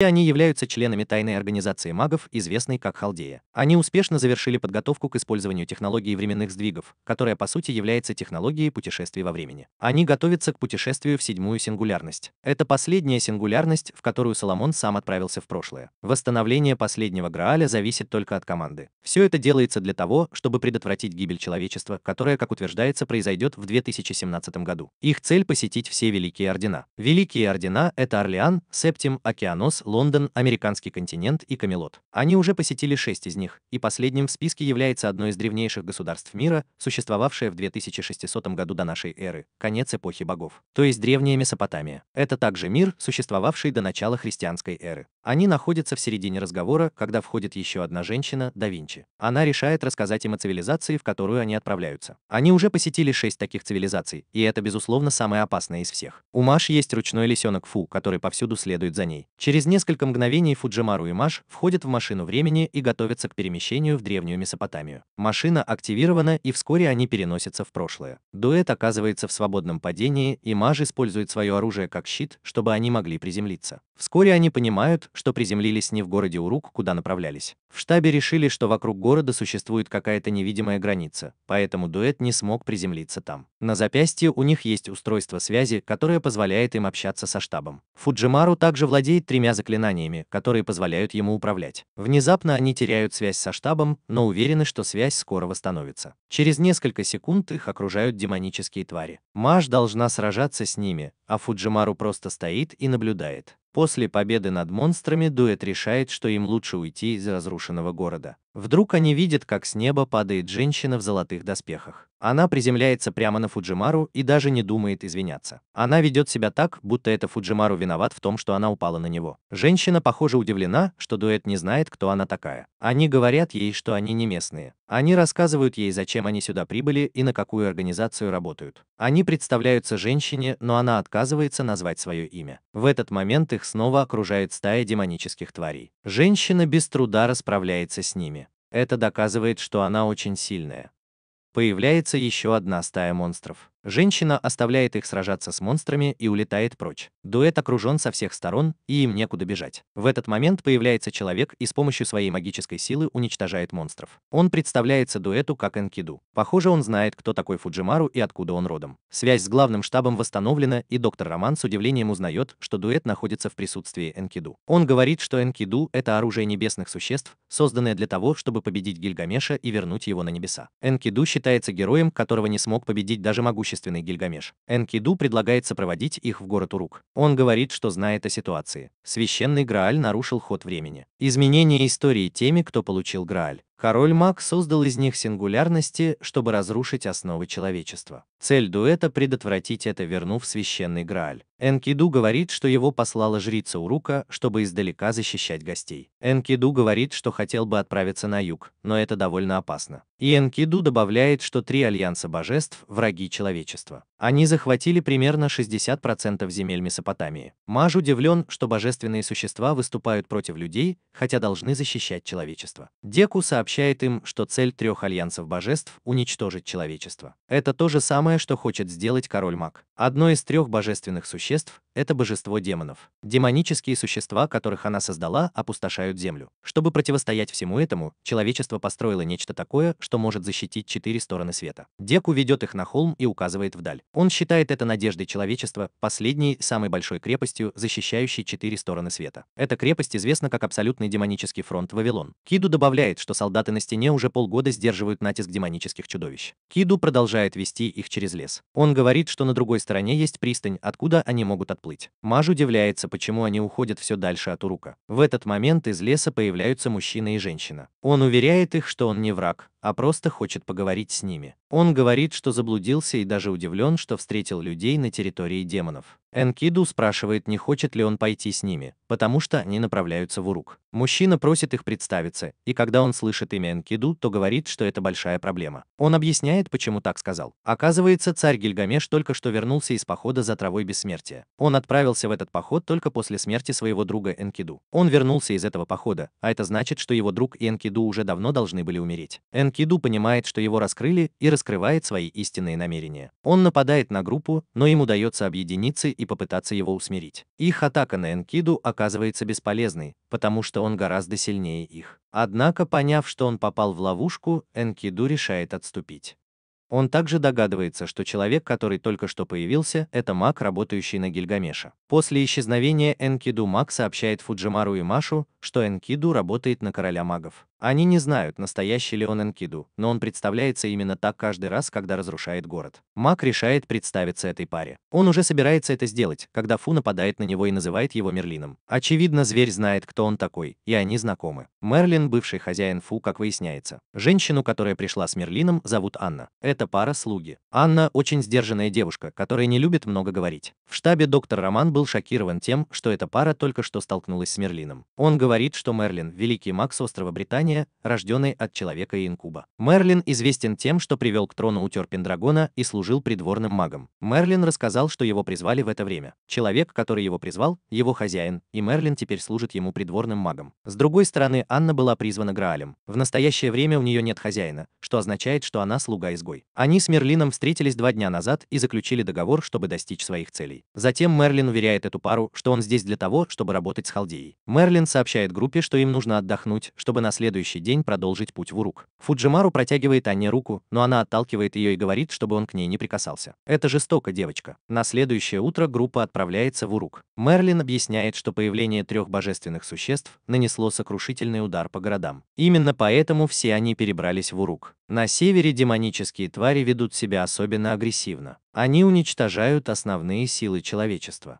и они являются членами тайной организации магов, известной как Халдея. Они успешно завершили подготовку к использованию технологии временных сдвигов, которая по сути является технологией путешествий во времени. Они готовятся к путешествию в седьмую сингулярность. Это последняя сингулярность, в которую Соломон сам отправился в прошлое. Восстановление последнего Грааля зависит только от команды. Все это делается для того, чтобы предотвратить гибель человечества, которая, как утверждается, произойдет в 2017 году. Их цель — посетить все Великие Ордена. Великие Ордена — это Орлеан, Септим, Океанос, Лондон, американский континент и Камелот. Они уже посетили шесть из них, и последним в списке является одно из древнейших государств мира, существовавшее в 2600 году до нашей эры, конец эпохи богов, то есть древняя Месопотамия. Это также мир, существовавший до начала христианской эры. Они находятся в середине разговора, когда входит еще одна женщина, да Винчи. Она решает рассказать им о цивилизации, в которую они отправляются. Они уже посетили шесть таких цивилизаций, и это, безусловно, самая опасная из всех. У Маш есть ручной лисенок Фу, который повсюду следует за ней. Через несколько мгновений Фуджимару и Маш входят в машину времени и готовятся к перемещению в древнюю Месопотамию. Машина активирована, и вскоре они переносятся в прошлое. Дуэт оказывается в свободном падении, и Маш использует свое оружие как щит, чтобы они могли приземлиться. Вскоре они понимают, что приземлились не в городе Урук, куда направлялись. В штабе решили, что вокруг города существует какая-то невидимая граница, поэтому дуэт не смог приземлиться там. На запястье у них есть устройство связи, которое позволяет им общаться со штабом. Фуджимару также владеет тремя заклинаниями, которые позволяют ему управлять. Внезапно они теряют связь со штабом, но уверены, что связь скоро восстановится. Через несколько секунд их окружают демонические твари. Маш должна сражаться с ними, а Фуджимару просто стоит и наблюдает. После победы над монстрами дуэт решает, что им лучше уйти из разрушенного города. Вдруг они видят, как с неба падает женщина в золотых доспехах. Она приземляется прямо на Фуджимару и даже не думает извиняться. Она ведет себя так, будто это Фуджимару виноват в том, что она упала на него. Женщина, похоже, удивлена, что дуэт не знает, кто она такая. Они говорят ей, что они не местные. Они рассказывают ей, зачем они сюда прибыли и на какую организацию работают. Они представляются женщине, но она отказывается назвать свое имя. В этот момент их снова окружает стая демонических тварей. Женщина без труда расправляется с ними. Это доказывает, что она очень сильная. Появляется еще одна стая монстров. Женщина оставляет их сражаться с монстрами и улетает прочь. Дуэт окружен со всех сторон, и им некуда бежать. В этот момент появляется человек и с помощью своей магической силы уничтожает монстров. Он представляется дуэту как Энкиду. Похоже, он знает, кто такой Фуджимару и откуда он родом. Связь с главным штабом восстановлена, и доктор Роман с удивлением узнает, что дуэт находится в присутствии Энкиду. Он говорит, что Энкиду — это оружие небесных существ, созданное для того, чтобы победить Гильгамеша и вернуть его на небеса. Энкиду считается героем, которого не смог победить даже могущественный могущественный Гильгамеш. Энкиду предлагает сопроводить их в город Урук. Он говорит, что знает о ситуации. Священный Грааль нарушил ход времени. Изменение истории теми, кто получил Грааль. Король Маг создал из них сингулярности, чтобы разрушить основы человечества. Цель дуэта – предотвратить это, вернув священный Грааль. Энкиду говорит, что его послала жрица Урука, чтобы издалека защищать гостей. Энкиду говорит, что хотел бы отправиться на юг, но это довольно опасно. И Энкиду добавляет, что три альянса божеств – враги человечества. Они захватили примерно 60% земель Месопотамии. Маж удивлен, что божественные существа выступают против людей, хотя должны защищать человечество. Деку сообщает им, что цель трех альянсов божеств – уничтожить человечество. Это то же самое, самое, что хочет сделать король маг. Одно из трех божественных существ, это божество демонов. Демонические существа, которых она создала, опустошают землю. Чтобы противостоять всему этому, человечество построило нечто такое, что может защитить четыре стороны света. Деку ведет их на холм и указывает вдаль. Он считает это надеждой человечества, последней, самой большой крепостью, защищающей четыре стороны света. Эта крепость известна как абсолютный демонический фронт Вавилон. Киду добавляет, что солдаты на стене уже полгода сдерживают натиск демонических чудовищ. Киду продолжает вести их через лес. Он говорит, что на другой стороне есть пристань, откуда они могут отплыть уплыть. Маж удивляется, почему они уходят все дальше от урука. В этот момент из леса появляются мужчина и женщина. Он уверяет их, что он не враг, а просто хочет поговорить с ними. Он говорит, что заблудился и даже удивлен, что встретил людей на территории демонов. Энкиду спрашивает, не хочет ли он пойти с ними, потому что они направляются в Урук. Мужчина просит их представиться, и когда он слышит имя Энкиду, то говорит, что это большая проблема. Он объясняет, почему так сказал. Оказывается, царь Гильгамеш только что вернулся из похода за травой бессмертия. Он отправился в этот поход только после смерти своего друга Энкиду. Он вернулся из этого похода, а это значит, что его друг и Энкиду уже давно должны были умереть. Энкиду понимает, что его раскрыли и раскрывает свои истинные намерения. Он нападает на группу, но им удается объединиться и попытаться его усмирить. Их атака на Энкиду оказывается бесполезной, потому что он гораздо сильнее их. Однако, поняв, что он попал в ловушку, Энкиду решает отступить. Он также догадывается, что человек, который только что появился, это маг, работающий на Гильгамеша. После исчезновения Энкиду маг сообщает Фуджимару и Машу, что Энкиду работает на короля магов. Они не знают, настоящий ли он Энкиду, но он представляется именно так каждый раз, когда разрушает город. Маг решает представиться этой паре. Он уже собирается это сделать, когда Фу нападает на него и называет его Мерлином. Очевидно, зверь знает, кто он такой, и они знакомы. Мерлин – бывший хозяин Фу, как выясняется. Женщину, которая пришла с Мерлином, зовут Анна. Это пара слуги. Анна – очень сдержанная девушка, которая не любит много говорить. В штабе доктор Роман был шокирован тем, что эта пара только что столкнулась с Мерлином. Он говорит, говорит, что Мерлин – великий маг с острова Британия, рожденный от человека и инкуба. Мерлин известен тем, что привел к трону утер Пендрагона и служил придворным магом. Мерлин рассказал, что его призвали в это время. Человек, который его призвал, его хозяин, и Мерлин теперь служит ему придворным магом. С другой стороны, Анна была призвана Граалем. В настоящее время у нее нет хозяина, что означает, что она слуга-изгой. Они с Мерлином встретились два дня назад и заключили договор, чтобы достичь своих целей. Затем Мерлин уверяет эту пару, что он здесь для того, чтобы работать с Халдеей. Мерлин сообщает сообщает группе, что им нужно отдохнуть, чтобы на следующий день продолжить путь в Урук. Фуджимару протягивает Анне руку, но она отталкивает ее и говорит, чтобы он к ней не прикасался. Это жестоко, девочка. На следующее утро группа отправляется в Урук. Мерлин объясняет, что появление трех божественных существ нанесло сокрушительный удар по городам. Именно поэтому все они перебрались в Урук. На севере демонические твари ведут себя особенно агрессивно. Они уничтожают основные силы человечества.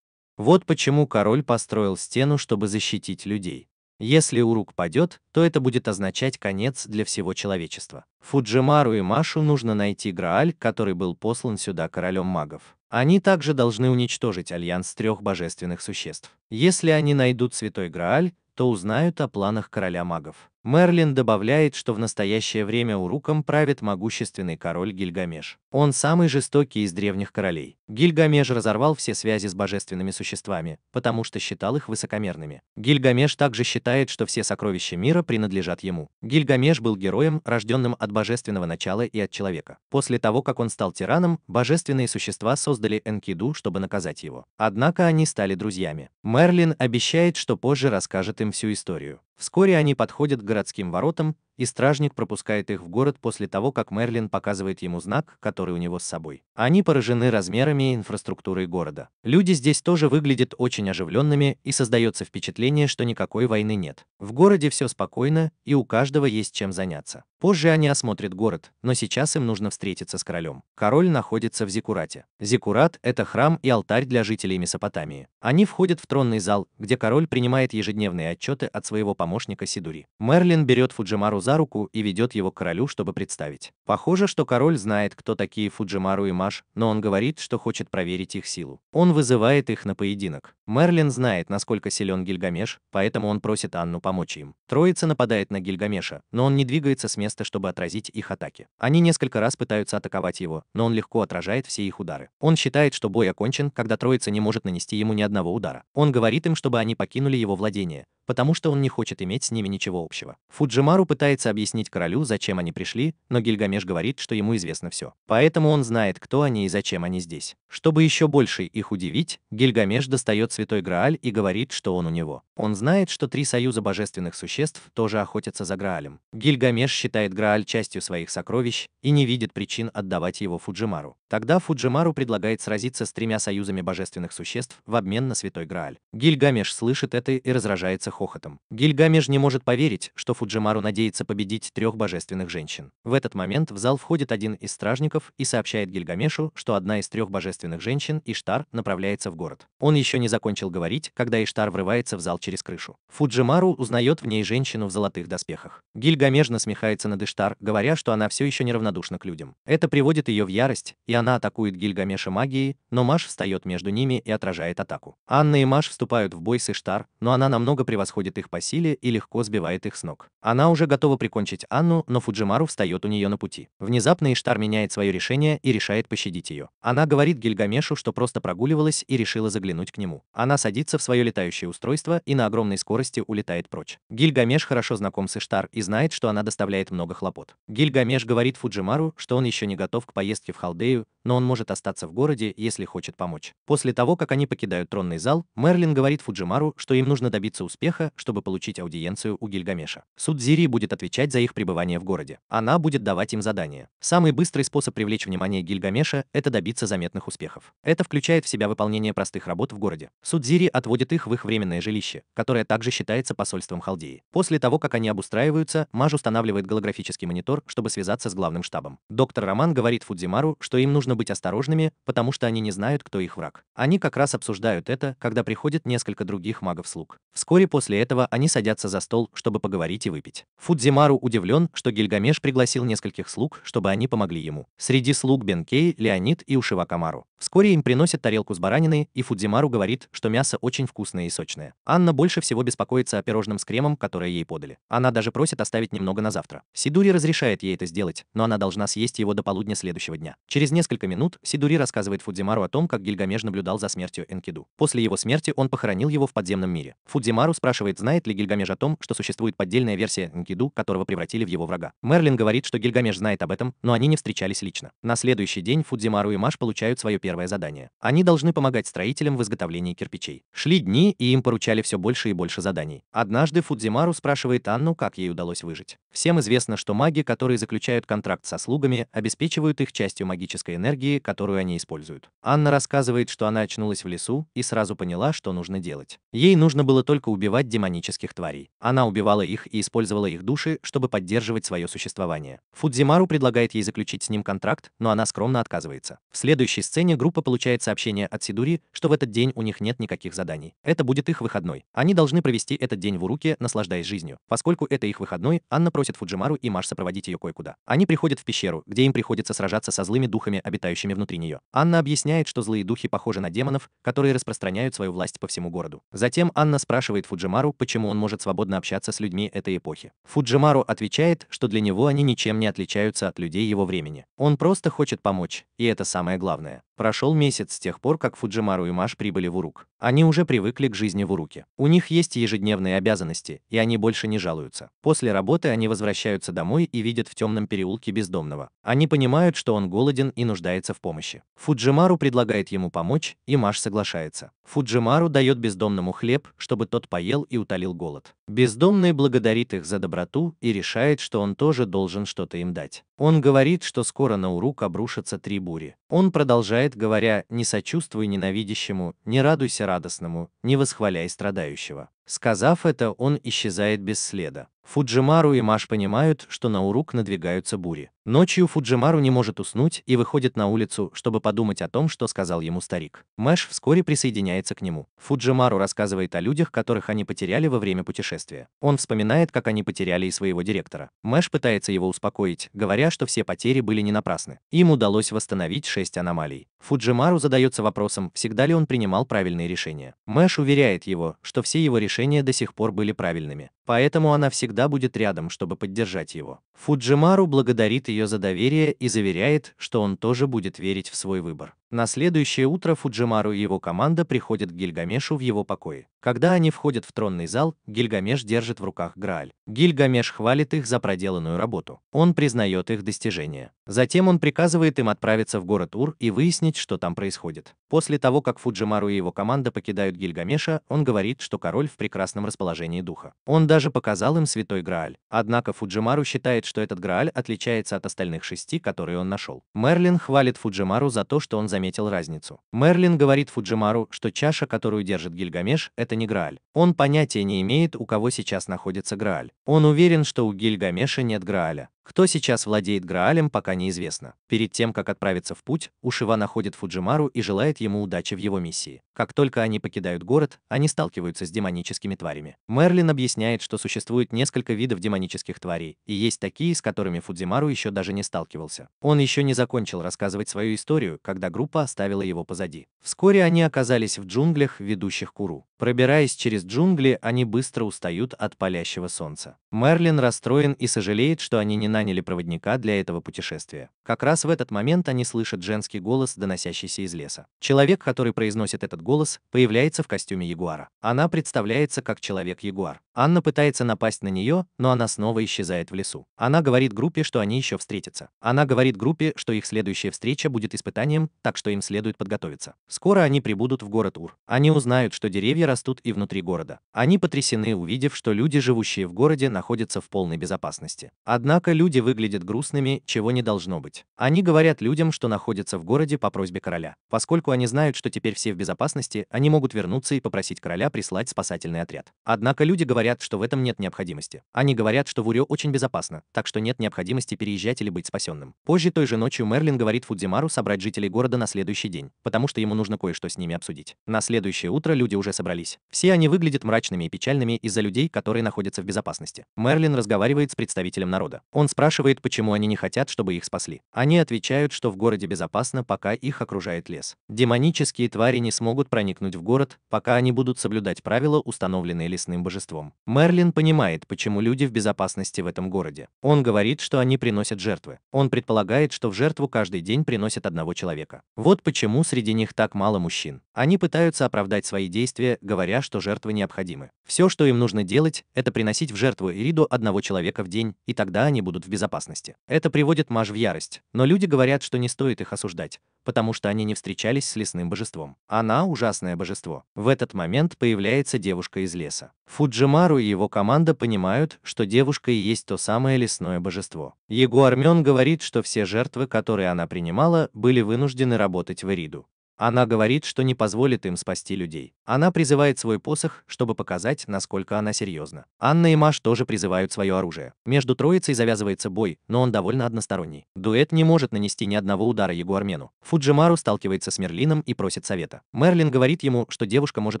Вот почему король построил стену, чтобы защитить людей. Если Урук падет, то это будет означать конец для всего человечества. Фуджимару и Машу нужно найти Грааль, который был послан сюда королем магов. Они также должны уничтожить альянс трех божественных существ. Если они найдут Святой Грааль, то узнают о планах короля магов. Мерлин добавляет, что в настоящее время Уруком правит могущественный король Гильгамеш. Он самый жестокий из древних королей. Гильгамеш разорвал все связи с божественными существами, потому что считал их высокомерными. Гильгамеш также считает, что все сокровища мира принадлежат ему. Гильгамеш был героем, рожденным от божественного начала и от человека. После того, как он стал тираном, божественные существа создали Энкиду, чтобы наказать его. Однако они стали друзьями. Мерлин обещает, что позже расскажет им всю историю. Вскоре они подходят к городским воротам, и стражник пропускает их в город после того, как Мерлин показывает ему знак, который у него с собой. Они поражены размерами и инфраструктурой города. Люди здесь тоже выглядят очень оживленными и создается впечатление, что никакой войны нет. В городе все спокойно и у каждого есть чем заняться. Позже они осмотрят город, но сейчас им нужно встретиться с королем. Король находится в Зикурате. Зикурат – это храм и алтарь для жителей Месопотамии. Они входят в тронный зал, где король принимает ежедневные отчеты от своего помощника Сидури. Мерлин берет Фуджимару за за руку и ведет его к королю, чтобы представить. Похоже, что король знает, кто такие Фуджимару и Маш, но он говорит, что хочет проверить их силу. Он вызывает их на поединок. Мерлин знает, насколько силен Гильгамеш, поэтому он просит Анну помочь им. Троица нападает на Гильгамеша, но он не двигается с места, чтобы отразить их атаки. Они несколько раз пытаются атаковать его, но он легко отражает все их удары. Он считает, что бой окончен, когда троица не может нанести ему ни одного удара. Он говорит им, чтобы они покинули его владение, потому что он не хочет иметь с ними ничего общего. Фуджимару пытается объяснить королю, зачем они пришли, но Гильгамеш говорит, что ему известно все. Поэтому он знает, кто они и зачем они здесь. Чтобы еще больше их удивить, Гильгамеш достает Святой Грааль и говорит, что он у него. Он знает, что три союза божественных существ тоже охотятся за Граалем. Гильгамеш считает Грааль частью своих сокровищ и не видит причин отдавать его Фуджимару. Тогда Фуджимару предлагает сразиться с тремя союзами божественных существ в обмен на Святой Грааль. Гильгамеш слышит это и разражается хохотом. Гильгамеш не может поверить, что Фуджимару надеется победить трех божественных женщин. В этот момент в зал входит один из стражников и сообщает Гильгамешу, что одна из трех божественных женщин, Иштар, направляется в город. Он еще не закончил говорить, когда Иштар врывается в зал через крышу. Фуджимару узнает в ней женщину в золотых доспехах. Гильгамеш насмехается над Иштар, говоря, что она все еще неравнодушна к людям. Это приводит ее в ярость, и она атакует Гильгамеша магией, но Маш встает между ними и отражает атаку. Анна и Маш вступают в бой с Иштар, но она намного превосходит их по силе и легко сбивает их с ног. Она уже готова прикончить Анну, но Фуджимару встает у нее на пути. Внезапно Иштар меняет свое решение и решает пощадить ее. Она говорит Гильгамешу, что просто прогуливалась и решила заглянуть к нему. Она садится в свое летающее устройство и на огромной скорости улетает прочь. Гильгамеш хорошо знаком с Иштар и знает, что она доставляет много хлопот. Гильгамеш говорит Фуджимару, что он еще не готов к поездке в Халдею но он может остаться в городе, если хочет помочь. После того, как они покидают тронный зал, Мерлин говорит Фуджимару, что им нужно добиться успеха, чтобы получить аудиенцию у Гильгамеша. Судзири будет отвечать за их пребывание в городе. Она будет давать им задания. Самый быстрый способ привлечь внимание Гильгамеша – это добиться заметных успехов. Это включает в себя выполнение простых работ в городе. Судзири отводит их в их временное жилище, которое также считается посольством Халдеи. После того, как они обустраиваются, Маж устанавливает голографический монитор, чтобы связаться с главным штабом. Доктор Роман говорит Фудзимару, что им нужно нужно быть осторожными, потому что они не знают, кто их враг. Они как раз обсуждают это, когда приходит несколько других магов-слуг. Вскоре после этого они садятся за стол, чтобы поговорить и выпить. Фудзимару удивлен, что Гильгамеш пригласил нескольких слуг, чтобы они помогли ему. Среди слуг Бенкей, Леонид и Ушивакамару. Вскоре им приносят тарелку с бараниной, и Фудзимару говорит, что мясо очень вкусное и сочное. Анна больше всего беспокоится о пирожном с кремом, которое ей подали. Она даже просит оставить немного на завтра. Сидури разрешает ей это сделать, но она должна съесть его до полудня следующего дня. Через несколько несколько минут Сидури рассказывает Фудзимару о том, как Гильгамеш наблюдал за смертью Энкиду. После его смерти он похоронил его в подземном мире. Фудзимару спрашивает, знает ли Гильгамеш о том, что существует поддельная версия Энкиду, которого превратили в его врага. Мерлин говорит, что Гильгамеш знает об этом, но они не встречались лично. На следующий день Фудзимару и Маш получают свое первое задание. Они должны помогать строителям в изготовлении кирпичей. Шли дни, и им поручали все больше и больше заданий. Однажды Фудзимару спрашивает Анну, как ей удалось выжить. Всем известно, что маги, которые заключают контракт со слугами, обеспечивают их частью магической магической энергии, которую они используют. Анна рассказывает, что она очнулась в лесу и сразу поняла, что нужно делать. Ей нужно было только убивать демонических тварей. Она убивала их и использовала их души, чтобы поддерживать свое существование. Фудзимару предлагает ей заключить с ним контракт, но она скромно отказывается. В следующей сцене группа получает сообщение от Сидури, что в этот день у них нет никаких заданий. Это будет их выходной. Они должны провести этот день в Уруке, наслаждаясь жизнью. Поскольку это их выходной, Анна просит Фудзимару и Маш сопроводить ее кое-куда. Они приходят в пещеру, где им приходится сражаться со злыми духами обитающими внутри нее. Анна объясняет, что злые духи похожи на демонов, которые распространяют свою власть по всему городу. Затем Анна спрашивает Фуджимару, почему он может свободно общаться с людьми этой эпохи. Фуджимару отвечает, что для него они ничем не отличаются от людей его времени. Он просто хочет помочь, и это самое главное. Прошел месяц с тех пор, как Фуджимару и Маш прибыли в Урук. Они уже привыкли к жизни в Уруке. У них есть ежедневные обязанности, и они больше не жалуются. После работы они возвращаются домой и видят в темном переулке бездомного. Они понимают, что он голоден и нуждается в помощи. Фуджимару предлагает ему помочь, и Маш соглашается. Фуджимару дает бездомному хлеб, чтобы тот поел и утолил голод. Бездомный благодарит их за доброту и решает, что он тоже должен что-то им дать. Он говорит, что скоро на Урук обрушатся три бури. Он продолжает, говоря, не сочувствуй ненавидящему, не радуйся радостному, не восхваляй страдающего. Сказав это, он исчезает без следа. Фуджимару и Маш понимают, что на Урук надвигаются бури. Ночью Фуджимару не может уснуть и выходит на улицу, чтобы подумать о том, что сказал ему старик. Мэш вскоре присоединяется к нему. Фуджимару рассказывает о людях, которых они потеряли во время путешествия. Он вспоминает, как они потеряли и своего директора. Мэш пытается его успокоить, говоря, что все потери были не напрасны. Им удалось восстановить шесть аномалий. Фуджимару задается вопросом, всегда ли он принимал правильные решения. Мэш уверяет его, что все его решения до сих пор были правильными. Поэтому она всегда всегда будет рядом, чтобы поддержать его. Фуджимару благодарит ее за доверие и заверяет, что он тоже будет верить в свой выбор. На следующее утро Фуджимару и его команда приходят к Гильгамешу в его покое. Когда они входят в тронный зал, Гильгамеш держит в руках Грааль. Гильгамеш хвалит их за проделанную работу. Он признает их достижения. Затем он приказывает им отправиться в город Ур и выяснить, что там происходит. После того, как Фуджимару и его команда покидают Гильгамеша, он говорит, что король в прекрасном расположении духа. Он даже показал им святой Грааль. Однако Фуджимару считает, что этот Грааль отличается от остальных шести, которые он нашел. Мерлин хвалит Фуджимару за то, что он заметил заметил разницу. Мерлин говорит Фуджимару, что чаша, которую держит Гильгамеш, это не Грааль. Он понятия не имеет, у кого сейчас находится Грааль. Он уверен, что у Гильгамеша нет Грааля. Кто сейчас владеет Граалем, пока неизвестно. Перед тем, как отправиться в путь, Ушива находит Фуджимару и желает ему удачи в его миссии. Как только они покидают город, они сталкиваются с демоническими тварями. Мерлин объясняет, что существует несколько видов демонических тварей, и есть такие, с которыми Фудзимару еще даже не сталкивался. Он еще не закончил рассказывать свою историю, когда группа оставила его позади. Вскоре они оказались в джунглях, ведущих Куру. Пробираясь через джунгли, они быстро устают от палящего солнца. Мерлин расстроен и сожалеет, что они не наняли проводника для этого путешествия. Как раз в этот момент они слышат женский голос, доносящийся из леса. Человек, который произносит этот голос, появляется в костюме ягуара. Она представляется как человек-ягуар. Анна пытается напасть на нее, но она снова исчезает в лесу. Она говорит группе, что они еще встретятся. Она говорит группе, что их следующая встреча будет испытанием, так что им следует подготовиться. Скоро они прибудут в город Ур. Они узнают, что деревья растут и внутри города. Они потрясены, увидев, что люди, живущие в городе, находятся в полной безопасности. Однако люди выглядят грустными, чего не должно быть. Они говорят людям, что находятся в городе по просьбе короля. Поскольку они знают, что теперь все в безопасности, они могут вернуться и попросить короля прислать спасательный отряд. Однако люди говорят, что в этом нет необходимости. Они говорят, что в Урё очень безопасно, так что нет необходимости переезжать или быть спасенным. Позже той же ночью Мерлин говорит Фудзимару собрать жителей города на следующий день, потому что ему нужно кое-что с ними обсудить. На следующее утро люди уже собрались собрались. Все они выглядят мрачными и печальными из-за людей, которые находятся в безопасности. Мерлин разговаривает с представителем народа. Он спрашивает, почему они не хотят, чтобы их спасли. Они отвечают, что в городе безопасно, пока их окружает лес. Демонические твари не смогут проникнуть в город, пока они будут соблюдать правила, установленные лесным божеством. Мерлин понимает, почему люди в безопасности в этом городе. Он говорит, что они приносят жертвы. Он предполагает, что в жертву каждый день приносят одного человека. Вот почему среди них так мало мужчин. Они пытаются оправдать свои действия, говоря, что жертвы необходимы. Все, что им нужно делать, это приносить в жертву Ириду одного человека в день, и тогда они будут в безопасности. Это приводит Маж в ярость, но люди говорят, что не стоит их осуждать, потому что они не встречались с лесным божеством. Она – ужасное божество. В этот момент появляется девушка из леса. Фуджимару и его команда понимают, что девушка и есть то самое лесное божество. Его Армен говорит, что все жертвы, которые она принимала, были вынуждены работать в Эриду. Она говорит, что не позволит им спасти людей. Она призывает свой посох, чтобы показать, насколько она серьезна. Анна и Маш тоже призывают свое оружие. Между троицей завязывается бой, но он довольно односторонний. Дуэт не может нанести ни одного удара его Фуджимару сталкивается с Мерлином и просит совета. Мерлин говорит ему, что девушка может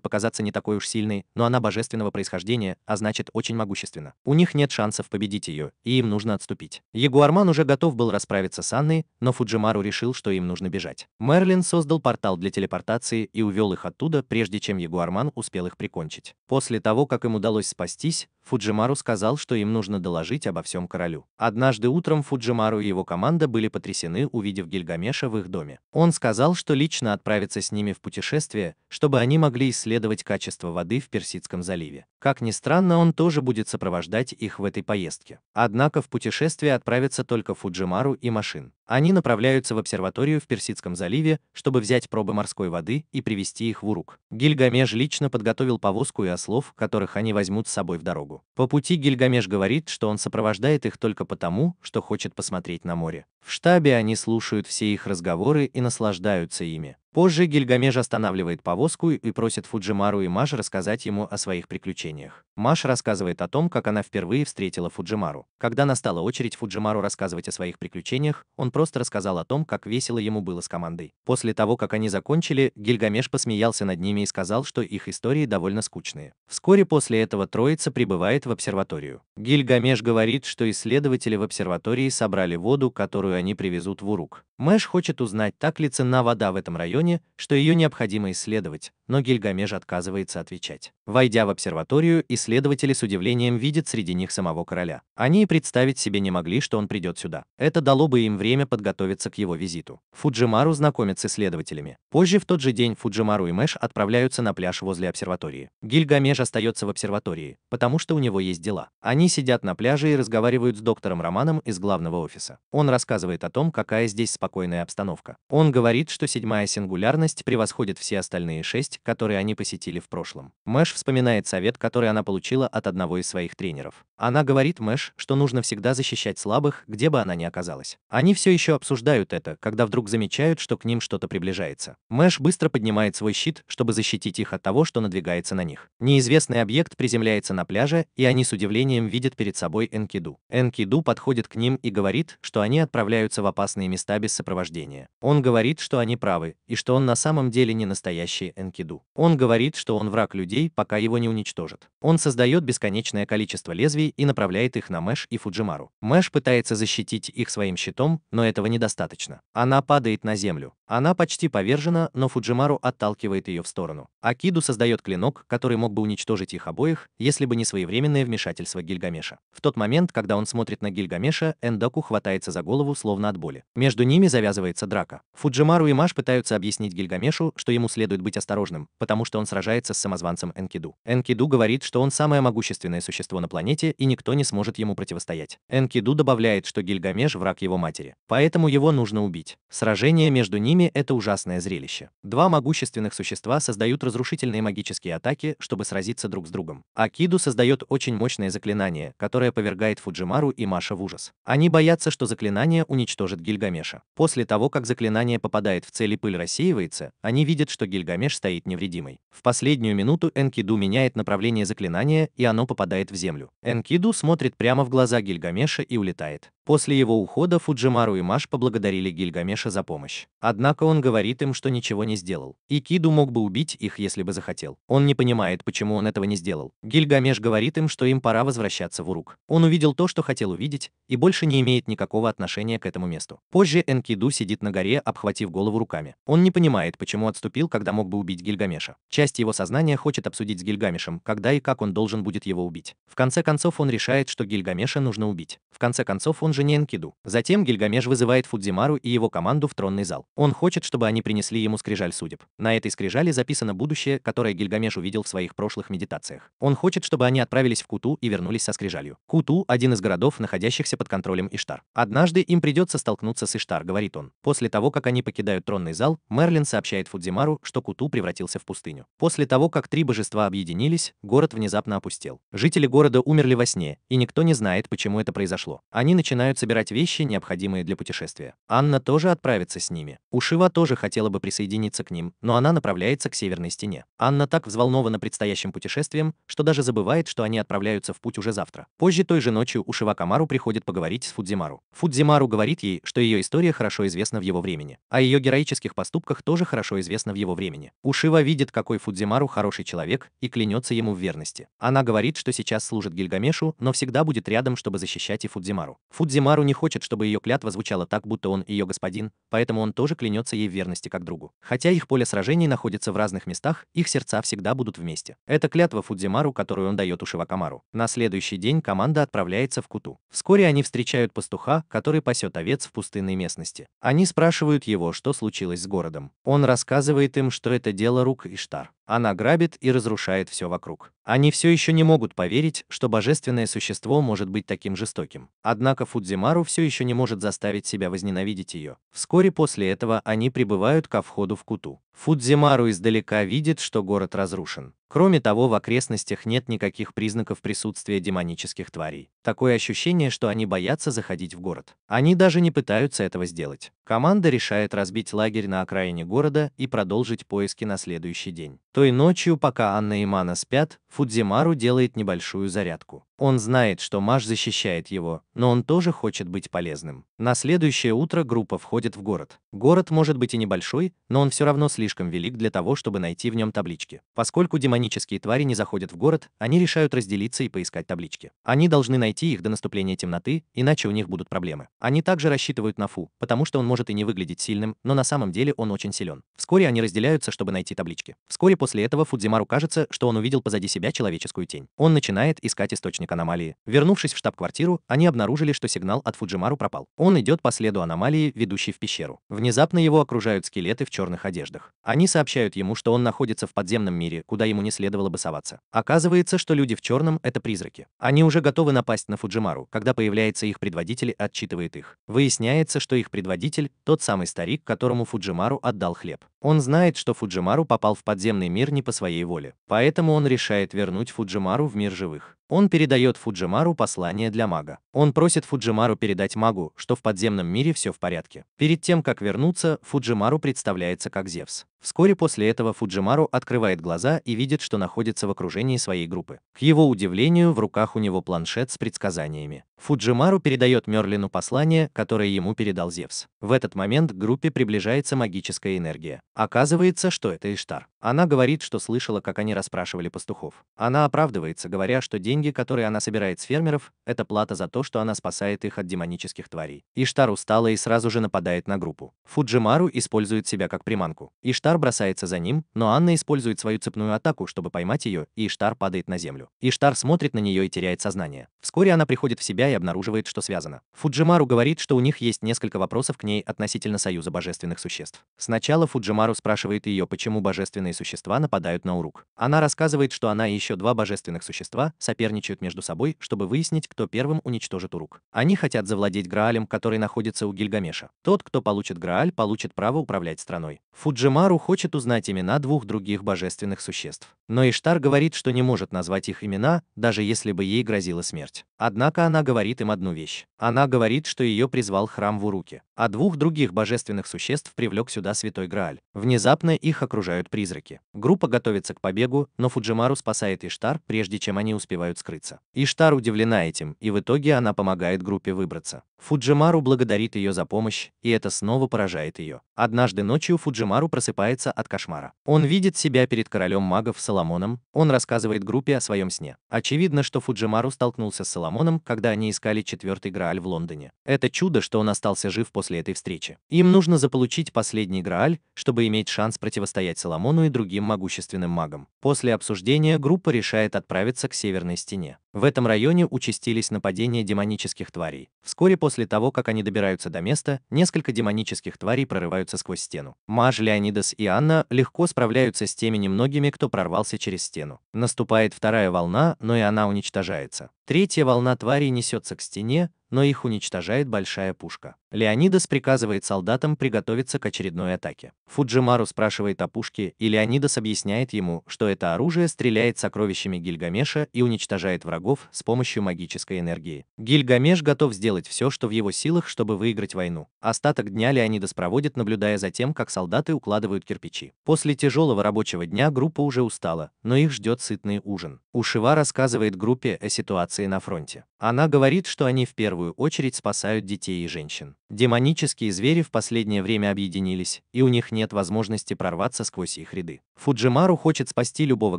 показаться не такой уж сильной, но она божественного происхождения, а значит очень могущественна. У них нет шансов победить ее, и им нужно отступить. Ягуарман уже готов был расправиться с Анной, но Фуджимару решил, что им нужно бежать. Мерлин создал портал портал для телепортации и увел их оттуда, прежде чем Ягуарман успел их прикончить. После того, как им удалось спастись, Фуджимару сказал, что им нужно доложить обо всем королю. Однажды утром Фуджимару и его команда были потрясены, увидев Гильгамеша в их доме. Он сказал, что лично отправится с ними в путешествие, чтобы они могли исследовать качество воды в Персидском заливе. Как ни странно, он тоже будет сопровождать их в этой поездке. Однако в путешествие отправятся только Фуджимару и Машин. Они направляются в обсерваторию в Персидском заливе, чтобы взять пробы морской воды и привести их в Урук. Гильгамеш лично подготовил повозку и ослов, которых они возьмут с собой в дорогу. По пути Гильгамеш говорит, что он сопровождает их только потому, что хочет посмотреть на море. В штабе они слушают все их разговоры и наслаждаются ими. Позже Гильгамеш останавливает повозку и просит Фуджимару и Маш рассказать ему о своих приключениях. Маш рассказывает о том, как она впервые встретила Фуджимару. Когда настала очередь Фуджимару рассказывать о своих приключениях, он просто рассказал о том, как весело ему было с командой. После того, как они закончили, Гильгамеш посмеялся над ними и сказал, что их истории довольно скучные. Вскоре после этого троица прибывает в обсерваторию. Гильгамеш говорит, что исследователи в обсерватории собрали воду, которую они привезут в Урук. Мэш хочет узнать, так ли ценна вода в этом районе, Алене, что ее необходимо исследовать, но Гильгамеш отказывается отвечать. Войдя в обсерваторию, исследователи с удивлением видят среди них самого короля. Они и представить себе не могли, что он придет сюда. Это дало бы им время подготовиться к его визиту. Фуджимару знакомит с исследователями. Позже в тот же день Фуджимару и Мэш отправляются на пляж возле обсерватории. Гильгамеш остается в обсерватории, потому что у него есть дела. Они сидят на пляже и разговаривают с доктором Романом из главного офиса. Он рассказывает о том, какая здесь спокойная обстановка. Он говорит, что седьмая сингулярность превосходит все остальные шесть, которые они посетили в прошлом. Мэш вспоминает совет, который она получила от одного из своих тренеров. Она говорит Мэш, что нужно всегда защищать слабых, где бы она ни оказалась. Они все еще обсуждают это, когда вдруг замечают, что к ним что-то приближается. Мэш быстро поднимает свой щит, чтобы защитить их от того, что надвигается на них. Неизвестный объект приземляется на пляже, и они с удивлением видят перед собой Энкиду. Энкиду подходит к ним и говорит, что они отправляются в опасные места без сопровождения. Он говорит, что они правы, и что он на самом деле не настоящий Энкиду. Он говорит, что он враг людей, пока пока его не уничтожит. Он создает бесконечное количество лезвий и направляет их на Мэш и Фуджимару. Мэш пытается защитить их своим щитом, но этого недостаточно. Она падает на землю. Она почти повержена, но Фуджимару отталкивает ее в сторону. Акиду создает клинок, который мог бы уничтожить их обоих, если бы не своевременное вмешательство Гильгамеша. В тот момент, когда он смотрит на Гильгамеша, Эндоку хватается за голову, словно от боли. Между ними завязывается драка. Фуджимару и Маш пытаются объяснить Гильгамешу, что ему следует быть осторожным, потому что он сражается с самозванцем Энкиду. Энкиду. Энкиду говорит, что он самое могущественное существо на планете, и никто не сможет ему противостоять. Энкиду добавляет, что Гильгамеш враг его матери, поэтому его нужно убить. Сражение между ними – это ужасное зрелище. Два могущественных существа создают разрушительные магические атаки, чтобы сразиться друг с другом. Акиду создает очень мощное заклинание, которое повергает Фуджимару и Маша в ужас. Они боятся, что заклинание уничтожит Гильгамеша. После того, как заклинание попадает в цель и пыль рассеивается, они видят, что Гильгамеш стоит невредимой. В последнюю минуту Энкиду Энкиду меняет направление заклинания, и оно попадает в землю. Энкиду смотрит прямо в глаза Гильгамеша и улетает. После его ухода Фуджимару и Маш поблагодарили Гильгамеша за помощь. Однако он говорит им, что ничего не сделал. И мог бы убить их, если бы захотел. Он не понимает, почему он этого не сделал. Гильгамеш говорит им, что им пора возвращаться в Урук. Он увидел то, что хотел увидеть, и больше не имеет никакого отношения к этому месту. Позже Энкиду сидит на горе, обхватив голову руками. Он не понимает, почему отступил, когда мог бы убить Гильгамеша. Часть его сознания хочет обсудить с Гильгамешем, когда и как он должен будет его убить. В конце концов он решает, что Гильгамеша нужно убить. В конце концов он он жене Энкиду. Затем Гильгамеш вызывает Фудзимару и его команду в тронный зал. Он хочет, чтобы они принесли ему скрижаль судеб. На этой скрижали записано будущее, которое Гильгамеш увидел в своих прошлых медитациях. Он хочет, чтобы они отправились в Куту и вернулись со скрижалью. Куту – один из городов, находящихся под контролем Иштар. Однажды им придется столкнуться с Иштар, говорит он. После того, как они покидают тронный зал, Мерлин сообщает Фудзимару, что Куту превратился в пустыню. После того, как три божества объединились, город внезапно опустел. Жители города умерли во сне, и никто не знает, почему это произошло. Они начинают начинают собирать вещи, необходимые для путешествия. Анна тоже отправится с ними. Ушива тоже хотела бы присоединиться к ним, но она направляется к северной стене. Анна так взволнована предстоящим путешествием, что даже забывает, что они отправляются в путь уже завтра. Позже той же ночью Ушива Камару приходит поговорить с Фудзимару. Фудзимару говорит ей, что ее история хорошо известна в его времени, а ее героических поступках тоже хорошо известно в его времени. Ушива видит, какой Фудзимару хороший человек и клянется ему в верности. Она говорит, что сейчас служит Гильгамешу, но всегда будет рядом, чтобы защищать и Фудзимару. Фудзимару Будзимару не хочет, чтобы ее клятва звучала так, будто он ее господин, поэтому он тоже клянется ей в верности как другу. Хотя их поле сражений находится в разных местах, их сердца всегда будут вместе. Это клятва Фудзимару, которую он дает Ушивакамару. На следующий день команда отправляется в Куту. Вскоре они встречают пастуха, который пасет овец в пустынной местности. Они спрашивают его, что случилось с городом. Он рассказывает им, что это дело рук Иштар. Она грабит и разрушает все вокруг. Они все еще не могут поверить, что божественное существо может быть таким жестоким. Однако Фудзимару Фудзимару все еще не может заставить себя возненавидеть ее. Вскоре после этого они прибывают ко входу в Куту. Фудзимару издалека видит, что город разрушен. Кроме того, в окрестностях нет никаких признаков присутствия демонических тварей. Такое ощущение, что они боятся заходить в город. Они даже не пытаются этого сделать. Команда решает разбить лагерь на окраине города и продолжить поиски на следующий день. Той ночью, пока Анна и Мана спят, Фудзимару делает небольшую зарядку. Он знает, что Маш защищает его, но он тоже хочет быть полезным. На следующее утро группа входит в город. Город может быть и небольшой, но он все равно слишком велик для того, чтобы найти в нем таблички. Поскольку демонические демонические твари не заходят в город, они решают разделиться и поискать таблички. Они должны найти их до наступления темноты, иначе у них будут проблемы. Они также рассчитывают на Фу, потому что он может и не выглядеть сильным, но на самом деле он очень силен. Вскоре они разделяются, чтобы найти таблички. Вскоре после этого Фудзимару кажется, что он увидел позади себя человеческую тень. Он начинает искать источник аномалии. Вернувшись в штаб-квартиру, они обнаружили, что сигнал от Фуджимару пропал. Он идет по следу аномалии, ведущей в пещеру. Внезапно его окружают скелеты в черных одеждах. Они сообщают ему, что он находится в подземном мире, куда ему не не следовало бы соваться. Оказывается, что люди в черном — это призраки. Они уже готовы напасть на Фуджимару, когда появляется их предводитель и отчитывает их. Выясняется, что их предводитель — тот самый старик, которому Фуджимару отдал хлеб. Он знает, что Фуджимару попал в подземный мир не по своей воле, поэтому он решает вернуть Фуджимару в мир живых. Он передает Фуджимару послание для мага. Он просит Фуджимару передать магу, что в подземном мире все в порядке. Перед тем, как вернуться, Фуджимару представляется как Зевс. Вскоре после этого Фуджимару открывает глаза и видит, что находится в окружении своей группы. К его удивлению, в руках у него планшет с предсказаниями. Фуджимару передает Мерлину послание, которое ему передал Зевс. В этот момент к группе приближается магическая энергия. Оказывается, что это Иштар. Она говорит, что слышала, как они расспрашивали пастухов. Она оправдывается, говоря, что деньги, которые она собирает с фермеров, это плата за то, что она спасает их от демонических тварей. Иштар устала и сразу же нападает на группу. Фуджимару использует себя как приманку. Иштар бросается за ним, но Анна использует свою цепную атаку, чтобы поймать ее, и Иштар падает на землю. Иштар смотрит на нее и теряет сознание. Вскоре она приходит в себя и обнаруживает, что связано. Фуджимару говорит, что у них есть несколько вопросов к ней относительно Союза Божественных Существ. Сначала Фуджимару Мару спрашивает ее, почему божественные существа нападают на Урук. Она рассказывает, что она и еще два божественных существа соперничают между собой, чтобы выяснить, кто первым уничтожит Урук. Они хотят завладеть Граалем, который находится у Гильгамеша. Тот, кто получит Грааль, получит право управлять страной. Фуджимару хочет узнать имена двух других божественных существ. Но Иштар говорит, что не может назвать их имена, даже если бы ей грозила смерть. Однако она говорит им одну вещь. Она говорит, что ее призвал храм в Уруке, а двух других божественных существ привлек сюда святой Грааль. Внезапно их окружают призраки. Группа готовится к побегу, но Фуджимару спасает Иштар, прежде чем они успевают скрыться. Иштар удивлена этим, и в итоге она помогает группе выбраться. Фуджимару благодарит ее за помощь, и это снова поражает ее. Однажды ночью Фуджимару просыпается от кошмара. Он видит себя перед королем магов Соломоном, он рассказывает группе о своем сне. Очевидно, что Фуджимару столкнулся с Соломоном, когда они искали четвертый Грааль в Лондоне. Это чудо, что он остался жив после этой встречи. Им нужно заполучить последний Грааль, чтобы чтобы иметь шанс противостоять Соломону и другим могущественным магам. После обсуждения группа решает отправиться к северной стене. В этом районе участились нападения демонических тварей. Вскоре после того, как они добираются до места, несколько демонических тварей прорываются сквозь стену. Маж, Леонидас и Анна легко справляются с теми немногими, кто прорвался через стену. Наступает вторая волна, но и она уничтожается. Третья волна тварей несется к стене, но их уничтожает большая пушка. Леонидас приказывает солдатам приготовиться к очередной атаке. Фуджимару спрашивает о пушке, и Леонидас объясняет ему, что это оружие стреляет сокровищами Гильгамеша и уничтожает врагов с помощью магической энергии. Гильгамеш готов сделать все, что в его силах, чтобы выиграть войну. Остаток дня Леонидас проводит, наблюдая за тем, как солдаты укладывают кирпичи. После тяжелого рабочего дня группа уже устала, но их ждет сытный ужин. Ушива рассказывает группе о ситуации на фронте. Она говорит, что они в первую первую очередь спасают детей и женщин. Демонические звери в последнее время объединились, и у них нет возможности прорваться сквозь их ряды. Фуджимару хочет спасти любого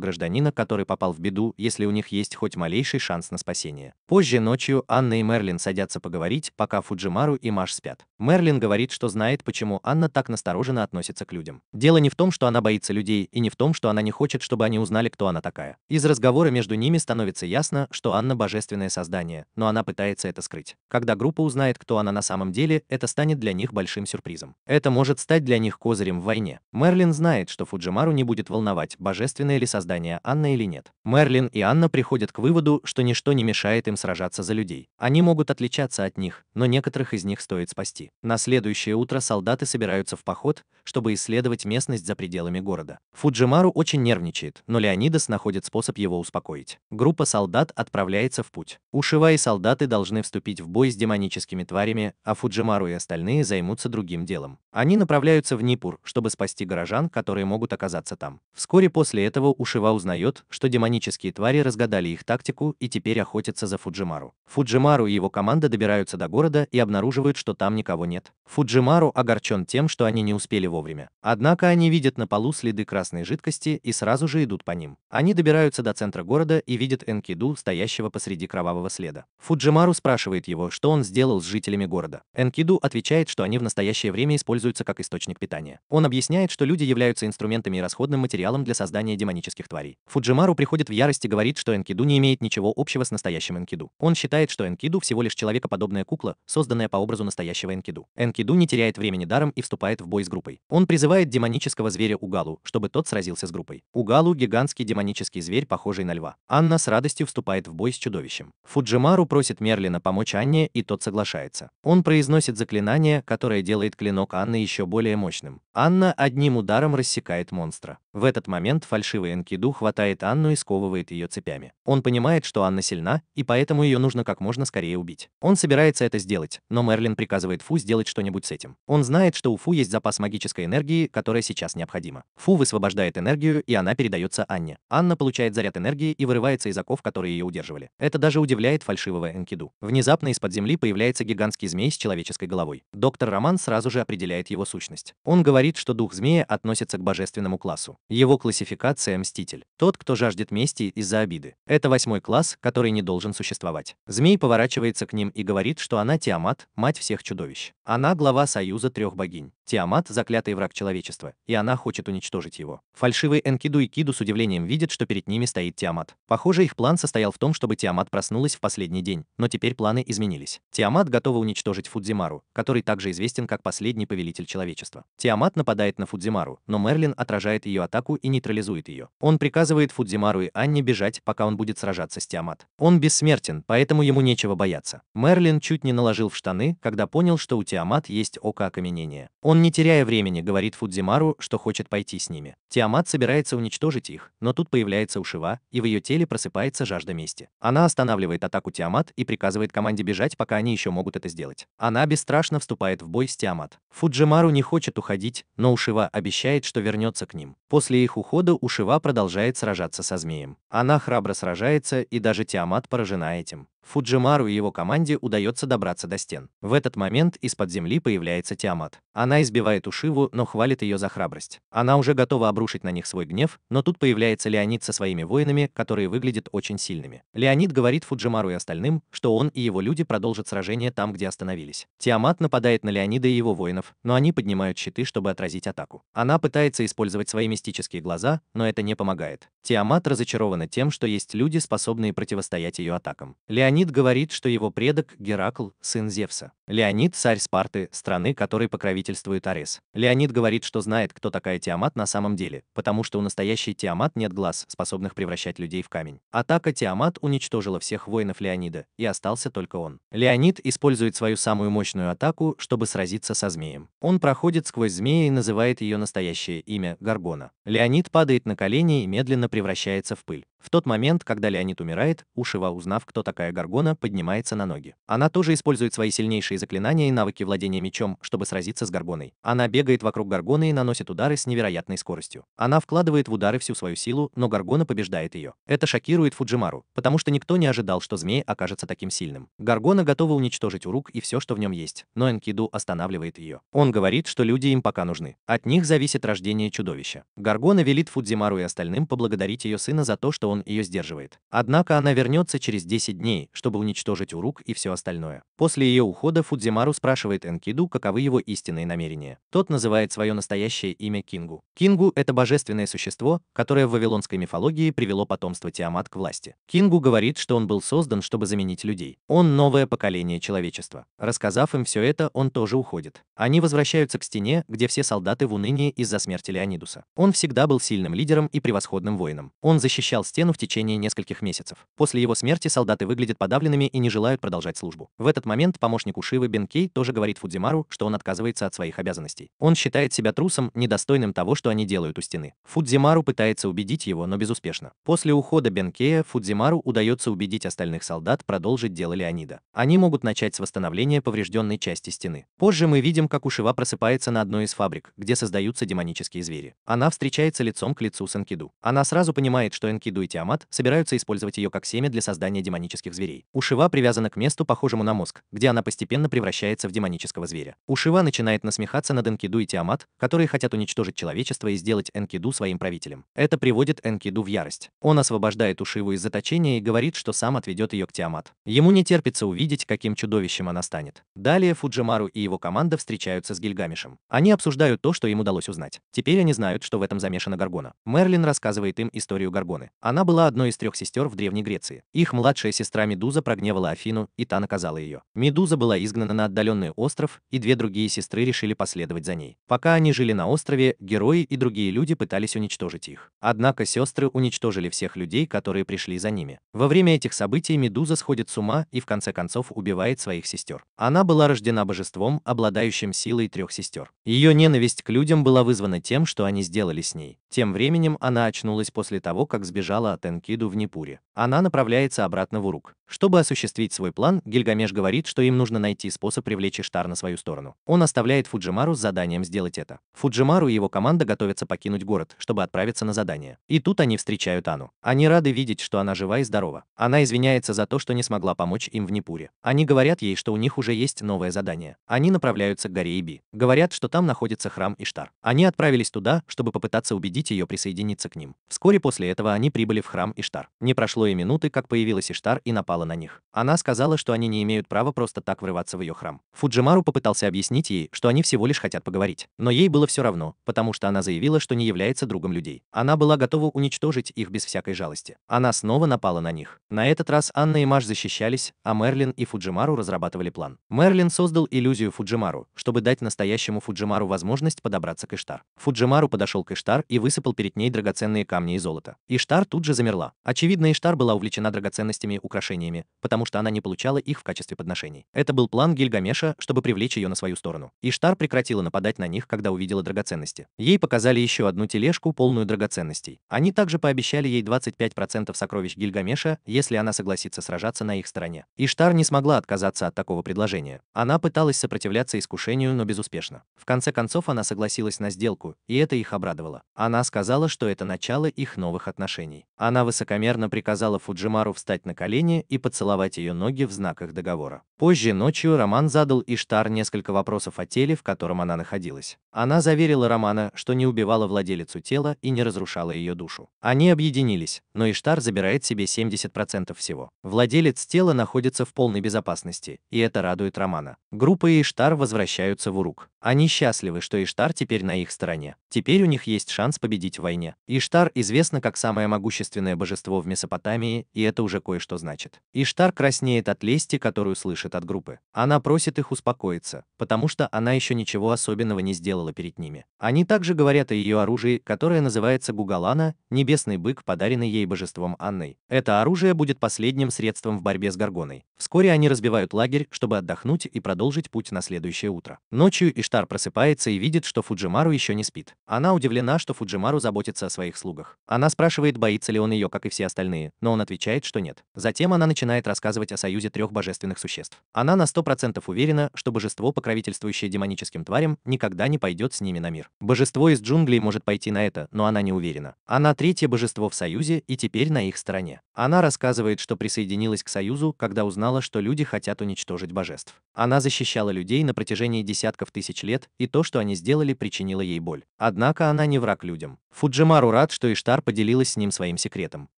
гражданина, который попал в беду, если у них есть хоть малейший шанс на спасение. Позже ночью Анна и Мерлин садятся поговорить, пока Фуджимару и Маш спят. Мерлин говорит, что знает, почему Анна так настороженно относится к людям. Дело не в том, что она боится людей, и не в том, что она не хочет, чтобы они узнали, кто она такая. Из разговора между ними становится ясно, что Анна божественное создание, но она пытается это скрыть новость. Когда группа узнает, кто она на самом деле, это станет для них большим сюрпризом. Это может стать для них козырем в войне. Мерлин знает, что Фуджимару не будет волновать, божественное ли создание Анна или нет. Мерлин и Анна приходят к выводу, что ничто не мешает им сражаться за людей. Они могут отличаться от них, но некоторых из них стоит спасти. На следующее утро солдаты собираются в поход, чтобы исследовать местность за пределами города. Фуджимару очень нервничает, но Леонидас находит способ его успокоить. Группа солдат отправляется в путь. Ушива и солдаты должны вступить в бой с демоническими тварями, а Фуджимару и остальные займутся другим делом. Они направляются в Нипур, чтобы спасти горожан, которые могут оказаться там. Вскоре после этого Ушива узнает, что демонические твари разгадали их тактику и теперь охотятся за Фуджимару. Фуджимару и его команда добираются до города и обнаруживают, что там никого нет. Фуджимару огорчен тем, что они не успели вовремя. Однако они видят на полу следы красной жидкости и сразу же идут по ним. Они добираются до центра города и видят Энкиду, стоящего посреди кровавого следа. Фуджимару спрашивает его, что он сделал с жителями города. Энкиду отвечает, что они в настоящее время используются как источник питания. Он объясняет, что люди являются инструментами и расходным материалом для создания демонических тварей. Фуджимару приходит в ярость и говорит, что Энкиду не имеет ничего общего с настоящим Энкиду. Он считает, что Энкиду всего лишь человекоподобная кукла, созданная по образу настоящего Энкиду. Энкиду не теряет времени даром и вступает в бой с группой. Он призывает демонического зверя Угалу, чтобы тот сразился с группой. Угалу — гигантский демонический зверь, похожий на льва. Анна с радостью вступает в бой с чудовищем. Фуджимару просит Мерлина помочь Анне, и тот соглашается. Он произносит заклинание, которое делает клинок Анны еще более мощным. Анна одним ударом рассекает монстра. В этот момент фальшивый Энкиду хватает Анну и сковывает ее цепями. Он понимает, что Анна сильна, и поэтому ее нужно как можно скорее убить. Он собирается это сделать, но Мерлин приказывает Фу сделать что-нибудь с этим. Он знает, что у Фу есть запас магической энергии, которая сейчас необходима. Фу высвобождает энергию, и она передается Анне. Анна получает заряд энергии и вырывается из оков, которые ее удерживали. Это даже удивляет фальшивого Энкиду. Внезапно из-под земли появляется гигантский змей с человеческой головой. Доктор Роман сразу же определяет его сущность. Он говорит говорит, что дух змея относится к божественному классу. Его классификация – мститель. Тот, кто жаждет мести из-за обиды. Это восьмой класс, который не должен существовать. Змей поворачивается к ним и говорит, что она Тиамат, мать всех чудовищ. Она глава союза трех богинь. Тиамат – заклятый враг человечества, и она хочет уничтожить его. Фальшивые Энкиду и Киду с удивлением видят, что перед ними стоит Тиамат. Похоже, их план состоял в том, чтобы Тиамат проснулась в последний день, но теперь планы изменились. Тиамат готова уничтожить Фудзимару, который также известен как последний повелитель человечества. Тиамат Акад нападает на Фудзимару, но Мерлин отражает ее атаку и нейтрализует ее. Он приказывает Фудзимару и Анне бежать, пока он будет сражаться с Тиамат. Он бессмертен, поэтому ему нечего бояться. Мерлин чуть не наложил в штаны, когда понял, что у Тиамат есть око окаменения. Он, не теряя времени, говорит Фудзимару, что хочет пойти с ними. Тиамат собирается уничтожить их, но тут появляется Ушива, и в ее теле просыпается жажда мести. Она останавливает атаку Тиамат и приказывает команде бежать, пока они еще могут это сделать. Она бесстрашно вступает в бой с Тиамат. Фудзимару не хочет уходить, смерть, но Ушива обещает, что вернется к ним. После их ухода Ушива продолжает сражаться со змеем. Она храбро сражается, и даже Тиамат поражена этим. Фуджимару и его команде удается добраться до стен. В этот момент из-под земли появляется Тиамат. Она избивает Ушиву, но хвалит ее за храбрость. Она уже готова обрушить на них свой гнев, но тут появляется Леонид со своими воинами, которые выглядят очень сильными. Леонид говорит Фуджимару и остальным, что он и его люди продолжат сражение там, где остановились. Тиамат нападает на Леонида и его воинов, но они поднимают щиты, чтобы отразить атаку. Она пытается использовать свои мистические глаза, но это не помогает. Тиамат разочарована тем, что есть люди, способные противостоять ее атакам. Леонид Леонид говорит, что его предок Геракл, сын Зевса. Леонид – царь Спарты, страны, которой покровительствует Арес. Леонид говорит, что знает, кто такая Тиамат на самом деле, потому что у настоящей Тиамат нет глаз, способных превращать людей в камень. Атака Тиамат уничтожила всех воинов Леонида, и остался только он. Леонид использует свою самую мощную атаку, чтобы сразиться со змеем. Он проходит сквозь змея и называет ее настоящее имя – Гаргона. Леонид падает на колени и медленно превращается в пыль. В тот момент, когда Леонид умирает, Ушива узнав, кто такая Гаргона, Гаргона поднимается на ноги. Она тоже использует свои сильнейшие заклинания и навыки владения мечом, чтобы сразиться с Гаргоной. Она бегает вокруг Гаргоны и наносит удары с невероятной скоростью. Она вкладывает в удары всю свою силу, но Гаргона побеждает ее. Это шокирует Фуджимару, потому что никто не ожидал, что змей окажется таким сильным. Гаргона готова уничтожить Урук и все, что в нем есть, но Энкиду останавливает ее. Он говорит, что люди им пока нужны. От них зависит рождение чудовища. Гаргона велит Фудзимару и остальным поблагодарить ее сына за то, что он ее сдерживает. Однако она вернется через 10 дней, чтобы уничтожить Урук и все остальное. После ее ухода Фудзимару спрашивает Энкиду, каковы его истинные намерения. Тот называет свое настоящее имя Кингу. Кингу — это божественное существо, которое в вавилонской мифологии привело потомство Тиамат к власти. Кингу говорит, что он был создан, чтобы заменить людей. Он новое поколение человечества. Рассказав им все это, он тоже уходит. Они возвращаются к стене, где все солдаты в унынии из-за смерти Леонидуса. Он всегда был сильным лидером и превосходным воином. Он защищал стену в течение нескольких месяцев. После его смерти солдаты выглядят подавленными и не желают продолжать службу. В этот момент помощник Ушивы Бенкей тоже говорит Фудзимару, что он отказывается от своих обязанностей. Он считает себя трусом, недостойным того, что они делают у стены. Фудзимару пытается убедить его, но безуспешно. После ухода Бенкея Фудзимару удается убедить остальных солдат продолжить дело Леонида. Они могут начать с восстановления поврежденной части стены. Позже мы видим, как Ушива просыпается на одной из фабрик, где создаются демонические звери. Она встречается лицом к лицу с Энкиду. Она сразу понимает, что Энкиду и Тиамат собираются использовать ее как семя для создания демонических зверей зверей. Ушива привязана к месту, похожему на мозг, где она постепенно превращается в демонического зверя. Ушива начинает насмехаться над Энкиду и Тиамат, которые хотят уничтожить человечество и сделать Энкиду своим правителем. Это приводит Энкиду в ярость. Он освобождает Ушиву из заточения и говорит, что сам отведет ее к Тиамат. Ему не терпится увидеть, каким чудовищем она станет. Далее Фуджимару и его команда встречаются с Гильгамишем. Они обсуждают то, что им удалось узнать. Теперь они знают, что в этом замешана Гаргона. Мерлин рассказывает им историю Гаргоны. Она была одной из трех сестер в Древней Греции. Их младшая сестра Медуза прогневала Афину, и та наказала ее. Медуза была изгнана на отдаленный остров, и две другие сестры решили последовать за ней. Пока они жили на острове, герои и другие люди пытались уничтожить их. Однако сестры уничтожили всех людей, которые пришли за ними. Во время этих событий Медуза сходит с ума и в конце концов убивает своих сестер. Она была рождена божеством, обладающим силой трех сестер. Ее ненависть к людям была вызвана тем, что они сделали с ней. Тем временем она очнулась после того, как сбежала от Энкиду в Непуре. Она направляется обратно в Урук. Чтобы осуществить свой план, Гильгамеш говорит, что им нужно найти способ привлечь Иштар на свою сторону. Он оставляет Фуджимару с заданием сделать это. Фуджимару и его команда готовятся покинуть город, чтобы отправиться на задание. И тут они встречают Ану. Они рады видеть, что она жива и здорова. Она извиняется за то, что не смогла помочь им в Непуре. Они говорят ей, что у них уже есть новое задание. Они направляются к горе Иби. Говорят, что там находится храм Иштар. Они отправились туда, чтобы попытаться убедить ее присоединиться к ним. Вскоре после этого они прибыли в храм Иштар. Не прошло и минуты, как появилась Иштар и напала кричала на них. Она сказала, что они не имеют права просто так врываться в ее храм. Фуджимару попытался объяснить ей, что они всего лишь хотят поговорить. Но ей было все равно, потому что она заявила, что не является другом людей. Она была готова уничтожить их без всякой жалости. Она снова напала на них. На этот раз Анна и Маш защищались, а Мерлин и Фуджимару разрабатывали план. Мерлин создал иллюзию Фуджимару, чтобы дать настоящему Фуджимару возможность подобраться к Иштар. Фуджимару подошел к Иштар и высыпал перед ней драгоценные камни и золото. Иштар тут же замерла. Очевидно, Иштар была увлечена драгоценностями и украшениями подношениями, потому что она не получала их в качестве подношений. Это был план Гильгамеша, чтобы привлечь ее на свою сторону. Иштар прекратила нападать на них, когда увидела драгоценности. Ей показали еще одну тележку, полную драгоценностей. Они также пообещали ей 25% сокровищ Гильгамеша, если она согласится сражаться на их стороне. Иштар не смогла отказаться от такого предложения. Она пыталась сопротивляться искушению, но безуспешно. В конце концов она согласилась на сделку, и это их обрадовало. Она сказала, что это начало их новых отношений. Она высокомерно приказала Фуджимару встать на колени и поцеловать ее ноги в знаках договора. Позже ночью Роман задал Иштар несколько вопросов о теле, в котором она находилась. Она заверила Романа, что не убивала владелицу тела и не разрушала ее душу. Они объединились, но Иштар забирает себе 70% всего. Владелец тела находится в полной безопасности, и это радует Романа. Группа и Иштар возвращаются в Урук. Они счастливы, что Иштар теперь на их стороне. Теперь у них есть шанс победить в войне. Иштар известна как самое могущественное божество в Месопотамии, и это уже кое-что значит. Иштар краснеет от лести, которую слышит от группы. Она просит их успокоиться, потому что она еще ничего особенного не сделала перед ними. Они также говорят о ее оружии, которое называется Гугалана, небесный бык, подаренный ей божеством Анной. Это оружие будет последним средством в борьбе с Гаргоной. Вскоре они разбивают лагерь, чтобы отдохнуть и продолжить путь на следующее утро. Ночью Иштар просыпается и видит, что Фуджимару еще не спит. Она удивлена, что Фуджимару заботится о своих слугах. Она спрашивает, боится ли он ее, как и все остальные, но он отвечает, что нет. Затем она начинает рассказывать о союзе трех божественных существ. Она на 100% уверена, что божество, покровительствующее демоническим тварям, никогда не пойдет с ними на мир. Божество из джунглей может пойти на это, но она не уверена. Она третье божество в союзе и теперь на их стороне. Она рассказывает, что присоединилась к союзу, когда узнала, что люди хотят уничтожить божеств. Она защищала людей на протяжении десятков тысяч лет, и то, что они сделали, причинило ей боль. Однако она не враг людям. Фуджимару рад, что Иштар поделилась с ним своим секретом.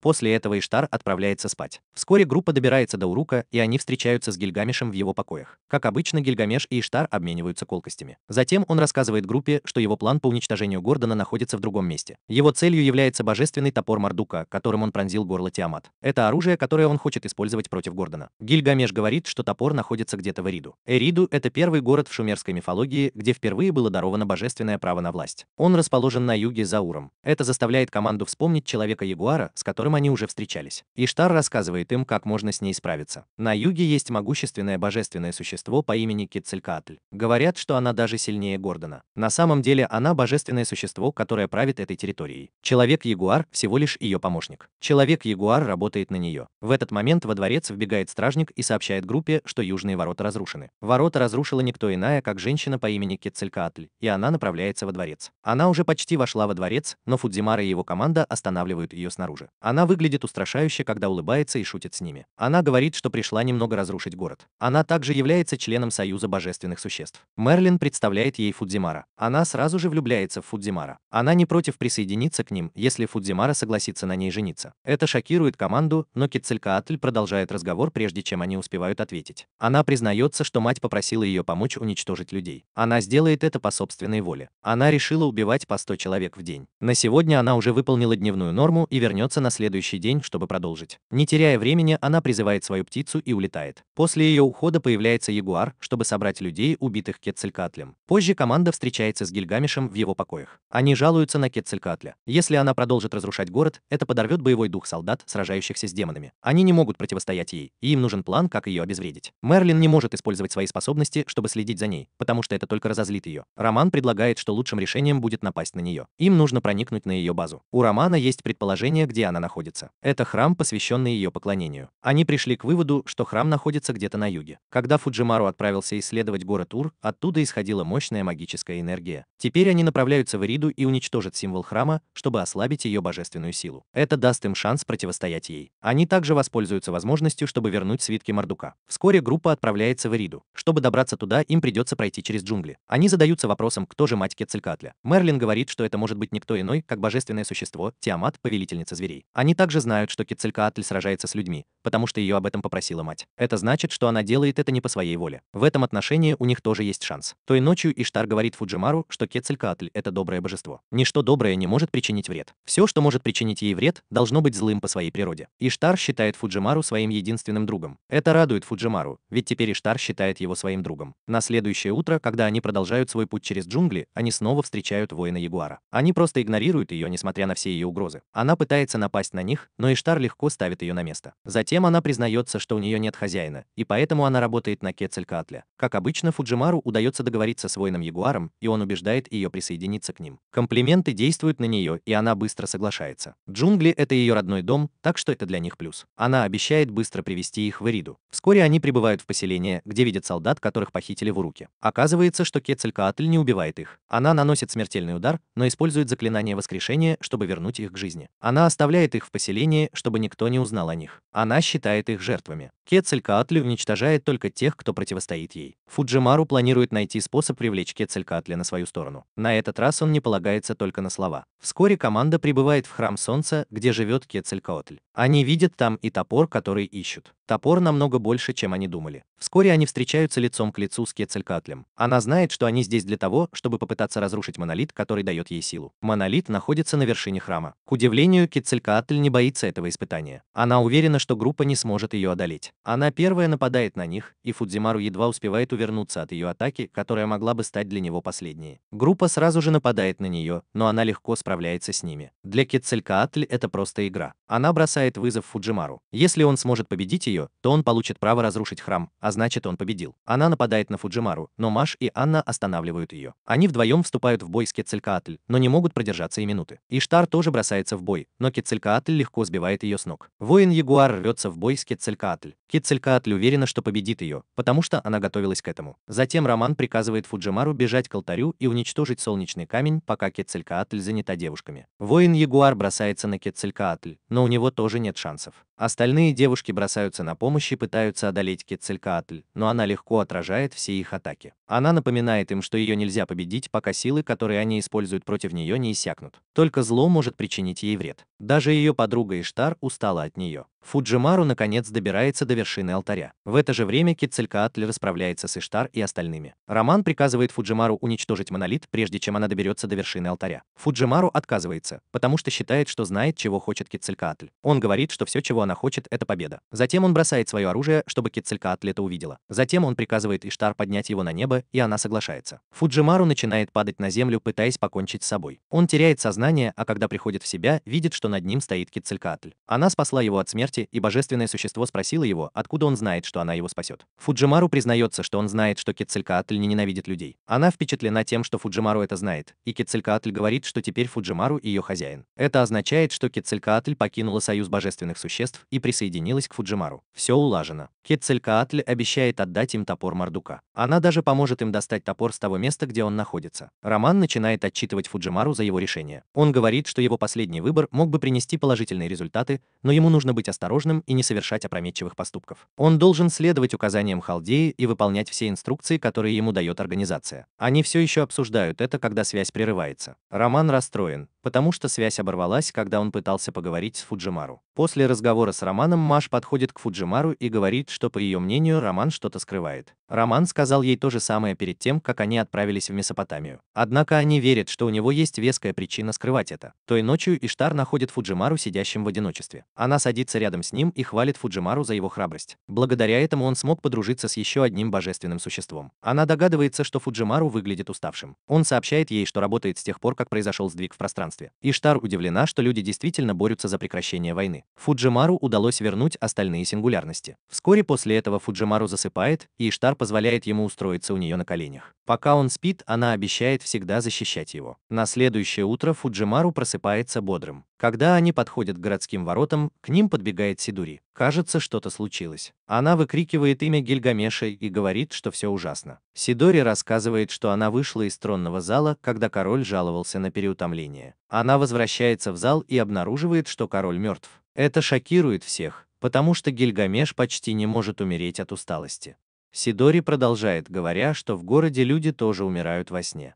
После этого Иштар отправляется спать. Вскоре группа Группа добирается до Урука, и они встречаются с Гильгамешем в его покоях. Как обычно, Гильгамеш и Иштар обмениваются колкостями. Затем он рассказывает группе, что его план по уничтожению Гордона находится в другом месте. Его целью является божественный топор Мардука, которым он пронзил горло Тиамат. Это оружие, которое он хочет использовать против Гордона. Гильгамеш говорит, что топор находится где-то в Эриду. Эриду — это первый город в шумерской мифологии, где впервые было даровано божественное право на власть. Он расположен на юге за Уром. Это заставляет команду вспомнить человека-ягуара, с которым они уже встречались. Иштар рассказывает им, как можно с ней справиться. На юге есть могущественное божественное существо по имени Кецелькаатль. Говорят, что она даже сильнее Гордона. На самом деле она божественное существо, которое правит этой территорией. Человек-ягуар всего лишь ее помощник. Человек-ягуар работает на нее. В этот момент во дворец вбегает стражник и сообщает группе, что южные ворота разрушены. Ворота разрушила никто иная, как женщина по имени Кецелькаатль, и она направляется во дворец. Она уже почти вошла во дворец, но Фудзимара и его команда останавливают ее снаружи. Она выглядит устрашающе, когда улыбается и шутит с ними. Она говорит, что пришла немного разрушить город. Она также является членом Союза Божественных Существ. Мерлин представляет ей Фудзимара. Она сразу же влюбляется в Фудзимара. Она не против присоединиться к ним, если Фудзимара согласится на ней жениться. Это шокирует команду, но Кицелькаатль продолжает разговор, прежде чем они успевают ответить. Она признается, что мать попросила ее помочь уничтожить людей. Она сделает это по собственной воле. Она решила убивать по 100 человек в день. На сегодня она уже выполнила дневную норму и вернется на следующий день, чтобы продолжить. Не теряя времени, она она призывает свою птицу и улетает. После ее ухода появляется ягуар, чтобы собрать людей, убитых Кетцелькатлем. Позже команда встречается с Гильгамешем в его покоях. Они жалуются на Кетцелькатля. Если она продолжит разрушать город, это подорвет боевой дух солдат, сражающихся с демонами. Они не могут противостоять ей, и им нужен план, как ее обезвредить. Мерлин не может использовать свои способности, чтобы следить за ней, потому что это только разозлит ее. Роман предлагает, что лучшим решением будет напасть на нее. Им нужно проникнуть на ее базу. У Романа есть предположение, где она находится. Это храм, посвященный ее поклонению. Они пришли к выводу, что храм находится где-то на юге. Когда Фуджимару отправился исследовать город Ур, оттуда исходила мощная магическая энергия. Теперь они направляются в Ириду и уничтожат символ храма, чтобы ослабить ее божественную силу. Это даст им шанс противостоять ей. Они также воспользуются возможностью, чтобы вернуть свитки Мардука. Вскоре группа отправляется в Ириду. Чтобы добраться туда, им придется пройти через джунгли. Они задаются вопросом, кто же мать Кецелькатля. Мерлин говорит, что это может быть никто иной, как божественное существо, Тиамат, повелительница зверей. Они также знают, что Кецелькатль сражается с людьми, потому что ее об этом попросила мать. Это значит, что она делает это не по своей воле. В этом отношении у них тоже есть шанс. Той ночью Иштар говорит Фуджимару, что Кецалькаатль — это доброе божество. Ничто доброе не может причинить вред. Все, что может причинить ей вред, должно быть злым по своей природе. Иштар считает Фуджимару своим единственным другом. Это радует Фуджимару, ведь теперь Иштар считает его своим другом. На следующее утро, когда они продолжают свой путь через джунгли, они снова встречают воина Ягуара. Они просто игнорируют ее, несмотря на все ее угрозы. Она пытается напасть на них, но Иштар легко ставит ее на место. Затем Затем она признается, что у нее нет хозяина, и поэтому она работает на Кецелькатле, Как обычно, Фуджимару удается договориться с воином Ягуаром, и он убеждает ее присоединиться к ним. Комплименты действуют на нее, и она быстро соглашается. Джунгли — это ее родной дом, так что это для них плюс. Она обещает быстро привести их в Ириду. Вскоре они прибывают в поселение, где видят солдат, которых похитили в руки. Оказывается, что Кецелькатль не убивает их. Она наносит смертельный удар, но использует заклинание воскрешения, чтобы вернуть их к жизни. Она оставляет их в поселении, чтобы никто не узнал о них. Она считает их жертвами. Кецалькаатли уничтожает только тех, кто противостоит ей. Фуджимару планирует найти способ привлечь Кецалькаатли на свою сторону. На этот раз он не полагается только на слова. Вскоре команда прибывает в Храм Солнца, где живет Кецалькаотль. Они видят там и топор, который ищут. Топор намного больше, чем они думали. Вскоре они встречаются лицом к лицу с Кецелькаатлем. Она знает, что они здесь для того, чтобы попытаться разрушить монолит, который дает ей силу. Монолит находится на вершине храма. К удивлению, Кецелькаатль не боится этого испытания. Она уверена, что группа не сможет ее одолеть. Она первая нападает на них, и Фудзимару едва успевает увернуться от ее атаки, которая могла бы стать для него последней. Группа сразу же нападает на нее, но она легко справляется с ними. Для Кецелькаатль это просто игра. Она бросает вызов Фуджимару. Если он сможет победить ее, то он получит право разрушить храм, а значит он победил. Она нападает на Фуджимару, но Маш и Анна останавливают ее. Они вдвоем вступают в бой с Кецелькаатль, но не могут продержаться и минуты. Иштар тоже бросается в бой, но Кецелькаатль легко сбивает ее с ног. Воин-ягуар рвется в бой с Кецелькаатль. Кицелькаатль уверена, что победит ее, потому что она готовилась к этому. Затем Роман приказывает Фуджимару бежать к алтарю и уничтожить солнечный камень, пока Кицелькаатль занята девушками. Воин-ягуар бросается на Кицелькаатль, но у него тоже нет шансов. Остальные девушки бросаются на помощь и пытаются одолеть Кецелькаатль, но она легко отражает все их атаки. Она напоминает им, что ее нельзя победить, пока силы, которые они используют против нее, не иссякнут. Только зло может причинить ей вред. Даже ее подруга Иштар устала от нее. Фуджимару наконец добирается до вершины алтаря. В это же время Кицелькаатль расправляется с Иштар и остальными. Роман приказывает Фуджимару уничтожить монолит, прежде чем она доберется до вершины алтаря. Фуджимару отказывается, потому что считает, что знает, чего хочет Кицелькаатль. Он говорит, что все, чего она хочет, это победа. Затем он бросает свое оружие, чтобы Кицелька атлета увидела. Затем он приказывает Иштар поднять его на небо, и она соглашается. Фуджимару начинает падать на землю, пытаясь покончить с собой. Он теряет сознание, а когда приходит в себя, видит, что над ним стоит Кицелькаатль. Она спасла его от смерти, и божественное существо спросило его, откуда он знает, что она его спасет. Фуджимару признается, что он знает, что Кицелькаатль не ненавидит людей. Она впечатлена тем, что Фуджимару это знает, и Кицелькаатль говорит, что теперь Фуджимару ее хозяин. Это означает, что Кицелькаатль покинула союз божественных существ существ и присоединилась к Фуджимару. Все улажено. Кетцелькаатль обещает отдать им топор Мардука. Она даже поможет им достать топор с того места, где он находится. Роман начинает отчитывать Фуджимару за его решение. Он говорит, что его последний выбор мог бы принести положительные результаты, но ему нужно быть осторожным и не совершать опрометчивых поступков. Он должен следовать указаниям Халдеи и выполнять все инструкции, которые ему дает организация. Они все еще обсуждают это, когда связь прерывается. Роман расстроен, потому что связь оборвалась, когда он пытался поговорить с Фуджимару. После разговора с Романом Маш подходит к Фуджимару и говорит, что, по ее мнению, Роман что-то скрывает. Роман сказал ей то же самое перед тем, как они отправились в Месопотамию. Однако они верят, что у него есть веская причина скрывать это. Той ночью Иштар находит Фуджимару сидящим в одиночестве. Она садится рядом с ним и хвалит Фуджимару за его храбрость. Благодаря этому он смог подружиться с еще одним божественным существом. Она догадывается, что Фуджимару выглядит уставшим. Он сообщает ей, что работает с тех пор, как произошел сдвиг в пространстве пространстве. Иштар удивлена, что люди действительно борются за прекращение войны. Фуджимару удалось вернуть остальные сингулярности. Вскоре после этого Фуджимару засыпает, и Иштар позволяет ему устроиться у нее на коленях. Пока он спит, она обещает всегда защищать его. На следующее утро Фуджимару просыпается бодрым. Когда они подходят к городским воротам, к ним подбегает Сидури. Кажется, что-то случилось. Она выкрикивает имя Гильгамеша и говорит, что все ужасно. Сидори рассказывает, что она вышла из тронного зала, когда король жаловался на переутомление. Она возвращается в зал и обнаруживает, что король мертв. Это шокирует всех, потому что Гильгамеш почти не может умереть от усталости. Сидори продолжает, говоря, что в городе люди тоже умирают во сне.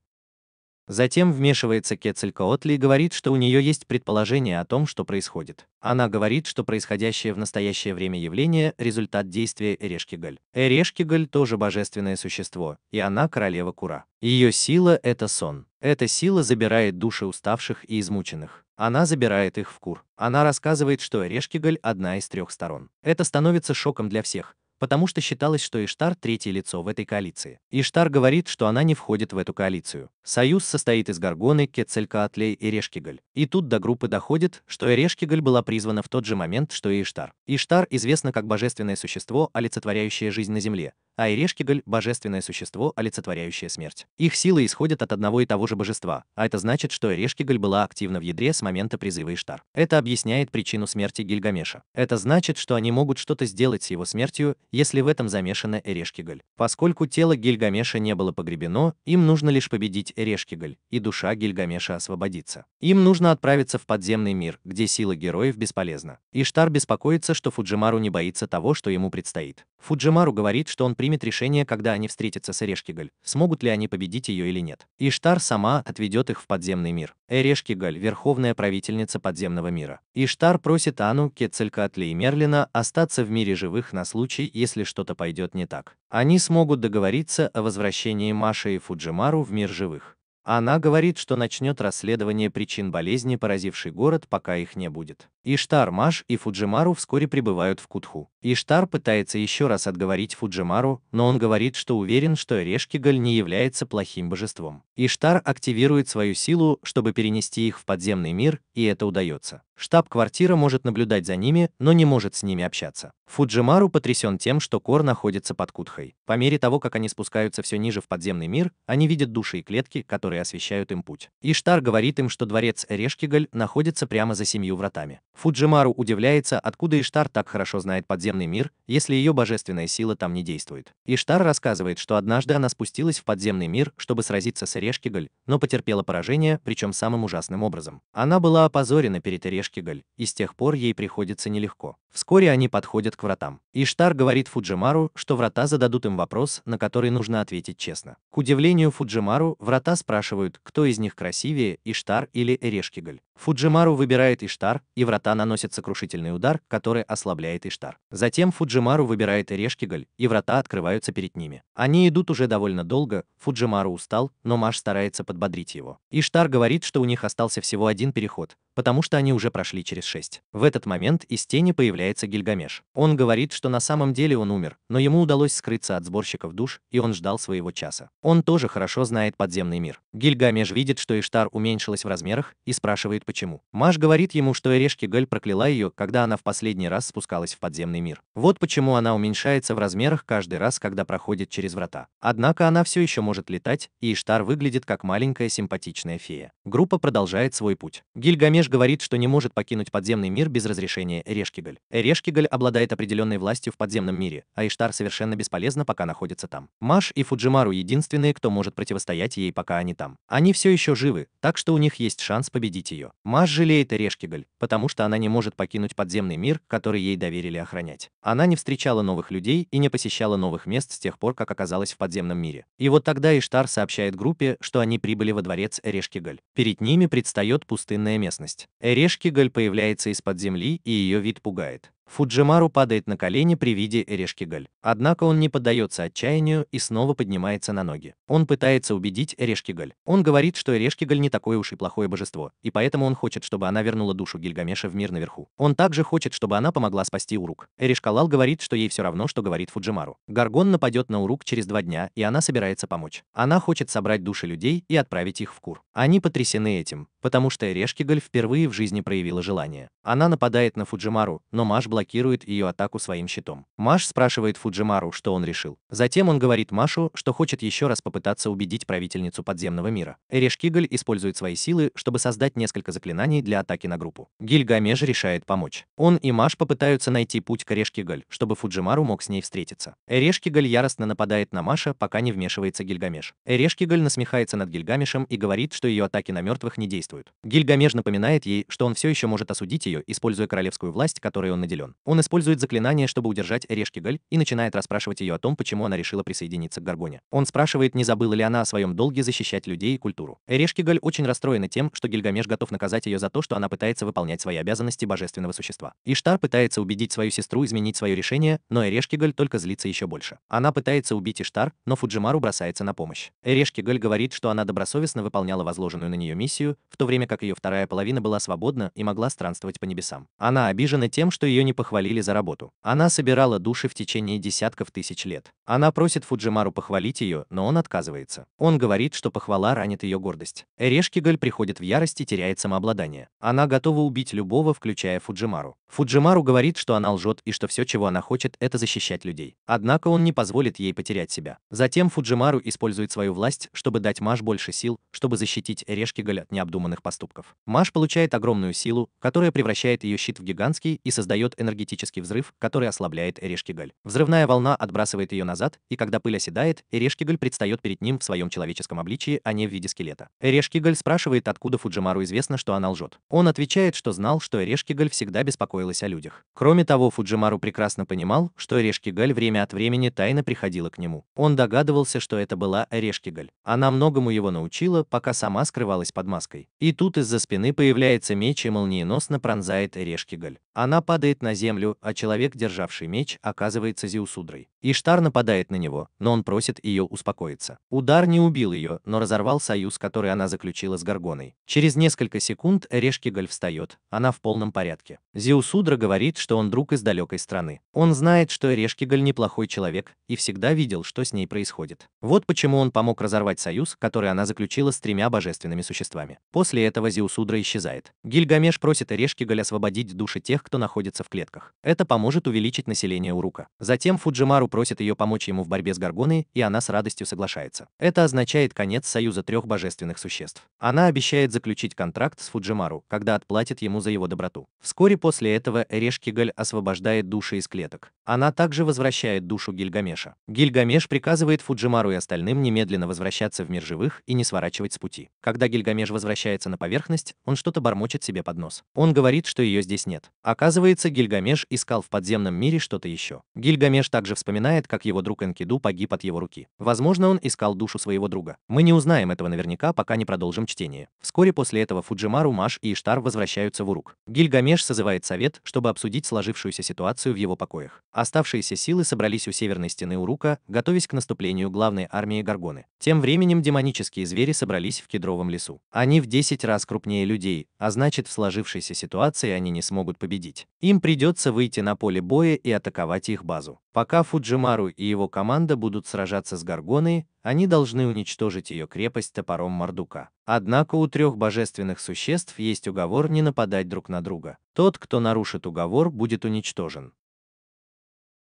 Затем вмешивается Кецелькоотли и говорит, что у нее есть предположение о том, что происходит. Она говорит, что происходящее в настоящее время явление – результат действия Эрешкигаль. Эрешкигаль – тоже божественное существо, и она королева Кура. Ее сила – это сон. Эта сила забирает души уставших и измученных. Она забирает их в Кур. Она рассказывает, что Эрешкигаль – одна из трех сторон. Это становится шоком для всех, потому что считалось, что Иштар – третье лицо в этой коалиции. Иштар говорит, что она не входит в эту коалицию. Союз состоит из Гаргоны, Кецелькаатлей и Решкигаль. И тут до группы доходит, что Решкигаль была призвана в тот же момент, что и Иштар. Иштар известна как божественное существо, олицетворяющее жизнь на Земле, а Ирешкигаль — божественное существо, олицетворяющее смерть. Их силы исходят от одного и того же божества, а это значит, что Ирешкигаль была активна в ядре с момента призыва Иштар. Это объясняет причину смерти Гильгамеша. Это значит, что они могут что-то сделать с его смертью, если в этом замешана Эрешкигаль. Поскольку тело Гильгамеша не было погребено, им нужно лишь победить Эрешкигаль, и душа Гильгамеша освободится. Им нужно отправиться в подземный мир, где сила героев бесполезна. Иштар беспокоится, что Фуджимару не боится того, что ему предстоит. Фуджимару говорит, что он примет решение, когда они встретятся с Эрешкигаль, смогут ли они победить ее или нет. Иштар сама отведет их в подземный мир. Эрешкигаль – верховная правительница подземного мира. Иштар просит Ану, Кецелькатли и Мерлина остаться в мире живых на случай, если что-то пойдет не так. Они смогут договориться о возвращении Маши и Фуджимару в мир живых. Она говорит, что начнет расследование причин болезни, поразившей город, пока их не будет. Иштар Маш и Фуджимару вскоре прибывают в Кутху. Иштар пытается еще раз отговорить Фуджимару, но он говорит, что уверен, что Решкигаль не является плохим божеством. Иштар активирует свою силу, чтобы перенести их в подземный мир, и это удается. Штаб-квартира может наблюдать за ними, но не может с ними общаться. Фуджимару потрясен тем, что Кор находится под Кутхой. По мере того, как они спускаются все ниже в подземный мир, они видят души и клетки, которые освещают им путь. Иштар говорит им, что дворец Решкигаль находится прямо за семью вратами. Фуджимару удивляется, откуда Иштар так хорошо знает подземный мир, если ее божественная сила там не действует. Иштар рассказывает, что однажды она спустилась в подземный мир, чтобы сразиться с Решкигаль Решкигаль, но потерпела поражение, причем самым ужасным образом. Она была опозорена перед Решкигаль, и с тех пор ей приходится нелегко. Вскоре они подходят к вратам. Иштар говорит Фуджимару, что врата зададут им вопрос, на который нужно ответить честно. К удивлению Фуджимару, врата спрашивают, кто из них красивее, Иштар или Эрешкигаль. Фуджимару выбирает Иштар, и врата наносят сокрушительный удар, который ослабляет Иштар. Затем Фуджимару выбирает Эрешкигаль, и врата открываются перед ними. Они идут уже довольно долго, Фуджимару устал, но Маш страж старается подбодрить его. Иштар говорит, что у них остался всего один переход, потому что они уже прошли через шесть. В этот момент из тени появляется Гильгамеш. Он говорит, что на самом деле он умер, но ему удалось скрыться от сборщиков душ, и он ждал своего часа. Он тоже хорошо знает подземный мир. Гильгамеш видит, что Иштар уменьшилась в размерах, и спрашивает почему. Маш говорит ему, что Эрешки Галь прокляла ее, когда она в последний раз спускалась в подземный мир. Вот почему она уменьшается в размерах каждый раз, когда проходит через врата. Однако она все еще может летать, и Иштар выглядит выглядит как маленькая симпатичная фея. Группа продолжает свой путь. Гильгамеш говорит, что не может покинуть подземный мир без разрешения Эрешкигаль. Эрешкигаль обладает определенной властью в подземном мире, а Иштар совершенно бесполезна, пока находится там. Маш и Фуджимару единственные, кто может противостоять ей, пока они там. Они все еще живы, так что у них есть шанс победить ее. Маш жалеет Эрешкигаль, потому что она не может покинуть подземный мир, который ей доверили охранять. Она не встречала новых людей и не посещала новых мест с тех пор, как оказалась в подземном мире. И вот тогда Иштар сообщает группе, что они прибыли во дворец Эрешкигаль. Перед ними предстает пустынная местность. Эрешкигаль появляется из-под земли, и ее вид пугает. Фуджимару падает на колени при виде Эрешкигаль, однако он не поддается отчаянию и снова поднимается на ноги. Он пытается убедить Эрешкигаль. Он говорит, что Эрешкигаль не такое уж и плохое божество, и поэтому он хочет, чтобы она вернула душу Гильгамеша в мир наверху. Он также хочет, чтобы она помогла спасти Урук. Эрешкалал говорит, что ей все равно, что говорит Фуджимару. Гаргон нападет на Урук через два дня, и она собирается помочь. Она хочет собрать души людей и отправить их в Кур. Они потрясены этим, потому что Эрешкигаль впервые в жизни проявила желание. Она нападает на Фуджимару, но Маш блокирует ее атаку своим щитом. Маш спрашивает Фуджимару, что он решил. Затем он говорит Машу, что хочет еще раз попытаться убедить правительницу подземного мира. Эриш Киголь использует свои силы, чтобы создать несколько заклинаний для атаки на группу. Гильгамеш решает помочь. Он и Маш попытаются найти путь к Эриш Киголь, чтобы Фуджимару мог с ней встретиться. Эриш Киголь яростно нападает на Маша, пока не вмешивается Гильгамеш. Эриш Киголь насмехается над Гильгамешем и говорит, что ее атаки на мертвых не действуют. Гильгамеш напоминает ей, что он все еще может осудить ее, используя королевскую власть, которой он наделен убежден. Он использует заклинание, чтобы удержать Решкигаль, и начинает расспрашивать ее о том, почему она решила присоединиться к Гаргоне. Он спрашивает, не забыла ли она о своем долге защищать людей и культуру. Решкигаль очень расстроена тем, что Гильгамеш готов наказать ее за то, что она пытается выполнять свои обязанности божественного существа. Иштар пытается убедить свою сестру изменить свое решение, но Эрешкигаль только злится еще больше. Она пытается убить Иштар, но Фуджимару бросается на помощь. Эрешкигаль говорит, что она добросовестно выполняла возложенную на нее миссию, в то время как ее вторая половина была свободна и могла странствовать по небесам. Она обижена тем, что ее не похвалили за работу. Она собирала души в течение десятков тысяч лет. Она просит Фуджимару похвалить ее, но он отказывается. Он говорит, что похвала ранит ее гордость. Эрешкигаль приходит в ярость и теряет самообладание. Она готова убить любого, включая Фуджимару. Фуджимару говорит, что она лжет и что все, чего она хочет, это защищать людей. Однако он не позволит ей потерять себя. Затем Фуджимару использует свою власть, чтобы дать Маш больше сил, чтобы защитить Эрешкигаль от необдуманных поступков. Маш получает огромную силу, которая превращает ее щит в гигантский и создает энергию энергетический взрыв, который ослабляет Эрешкигаль. Взрывная волна отбрасывает ее назад, и когда пыль оседает, Эрешкигаль предстает перед ним в своем человеческом обличии, а не в виде скелета. Эрешкигаль спрашивает, откуда Фуджимару известно, что она лжет. Он отвечает, что знал, что Эрешкигаль всегда беспокоилась о людях. Кроме того, Фуджимару прекрасно понимал, что Эрешкигаль время от времени тайно приходила к нему. Он догадывался, что это была Эрешкигаль. Она многому его научила, пока сама скрывалась под маской. И тут из-за спины появляется меч и молниеносно пронзает Эрешкигаль. Она падает на землю, а человек, державший меч, оказывается Зиусудрой. Иштар нападает на него, но он просит ее успокоиться. Удар не убил ее, но разорвал союз, который она заключила с Гаргоной. Через несколько секунд Решкигаль встает, она в полном порядке. Зиусудра говорит, что он друг из далекой страны. Он знает, что Решкигаль неплохой человек и всегда видел, что с ней происходит. Вот почему он помог разорвать союз, который она заключила с тремя божественными существами. После этого Зиусудра исчезает. Гильгамеш просит Решкигаль освободить души тех, кто находится в клетках. Это поможет увеличить население Урука. Затем Фуджимару просит ее помочь ему в борьбе с Гаргоной, и она с радостью соглашается. Это означает конец союза трех божественных существ. Она обещает заключить контракт с Фуджимару, когда отплатит ему за его доброту. Вскоре после этого Решкигаль освобождает души из клеток. Она также возвращает душу Гильгамеша. Гильгамеш приказывает Фуджимару и остальным немедленно возвращаться в мир живых и не сворачивать с пути. Когда Гильгамеш возвращается на поверхность, он что-то бормочет себе под нос. Он говорит, что ее здесь нет. Оказывается, Гильгамеш Гильгамеш искал в подземном мире что-то еще. Гильгамеш также вспоминает, как его друг Энкиду погиб от его руки. Возможно, он искал душу своего друга. Мы не узнаем этого наверняка, пока не продолжим чтение. Вскоре после этого Фуджимару, Маш и Иштар возвращаются в Урук. Гильгамеш созывает совет, чтобы обсудить сложившуюся ситуацию в его покоях. Оставшиеся силы собрались у северной стены Урука, готовясь к наступлению главной армии Гаргоны. Тем временем демонические звери собрались в кедровом лесу. Они в 10 раз крупнее людей, а значит в сложившейся ситуации они не смогут победить. Им при придется выйти на поле боя и атаковать их базу. Пока Фуджимару и его команда будут сражаться с Гаргоной, они должны уничтожить ее крепость топором Мордука. Однако у трех божественных существ есть уговор не нападать друг на друга. Тот, кто нарушит уговор, будет уничтожен.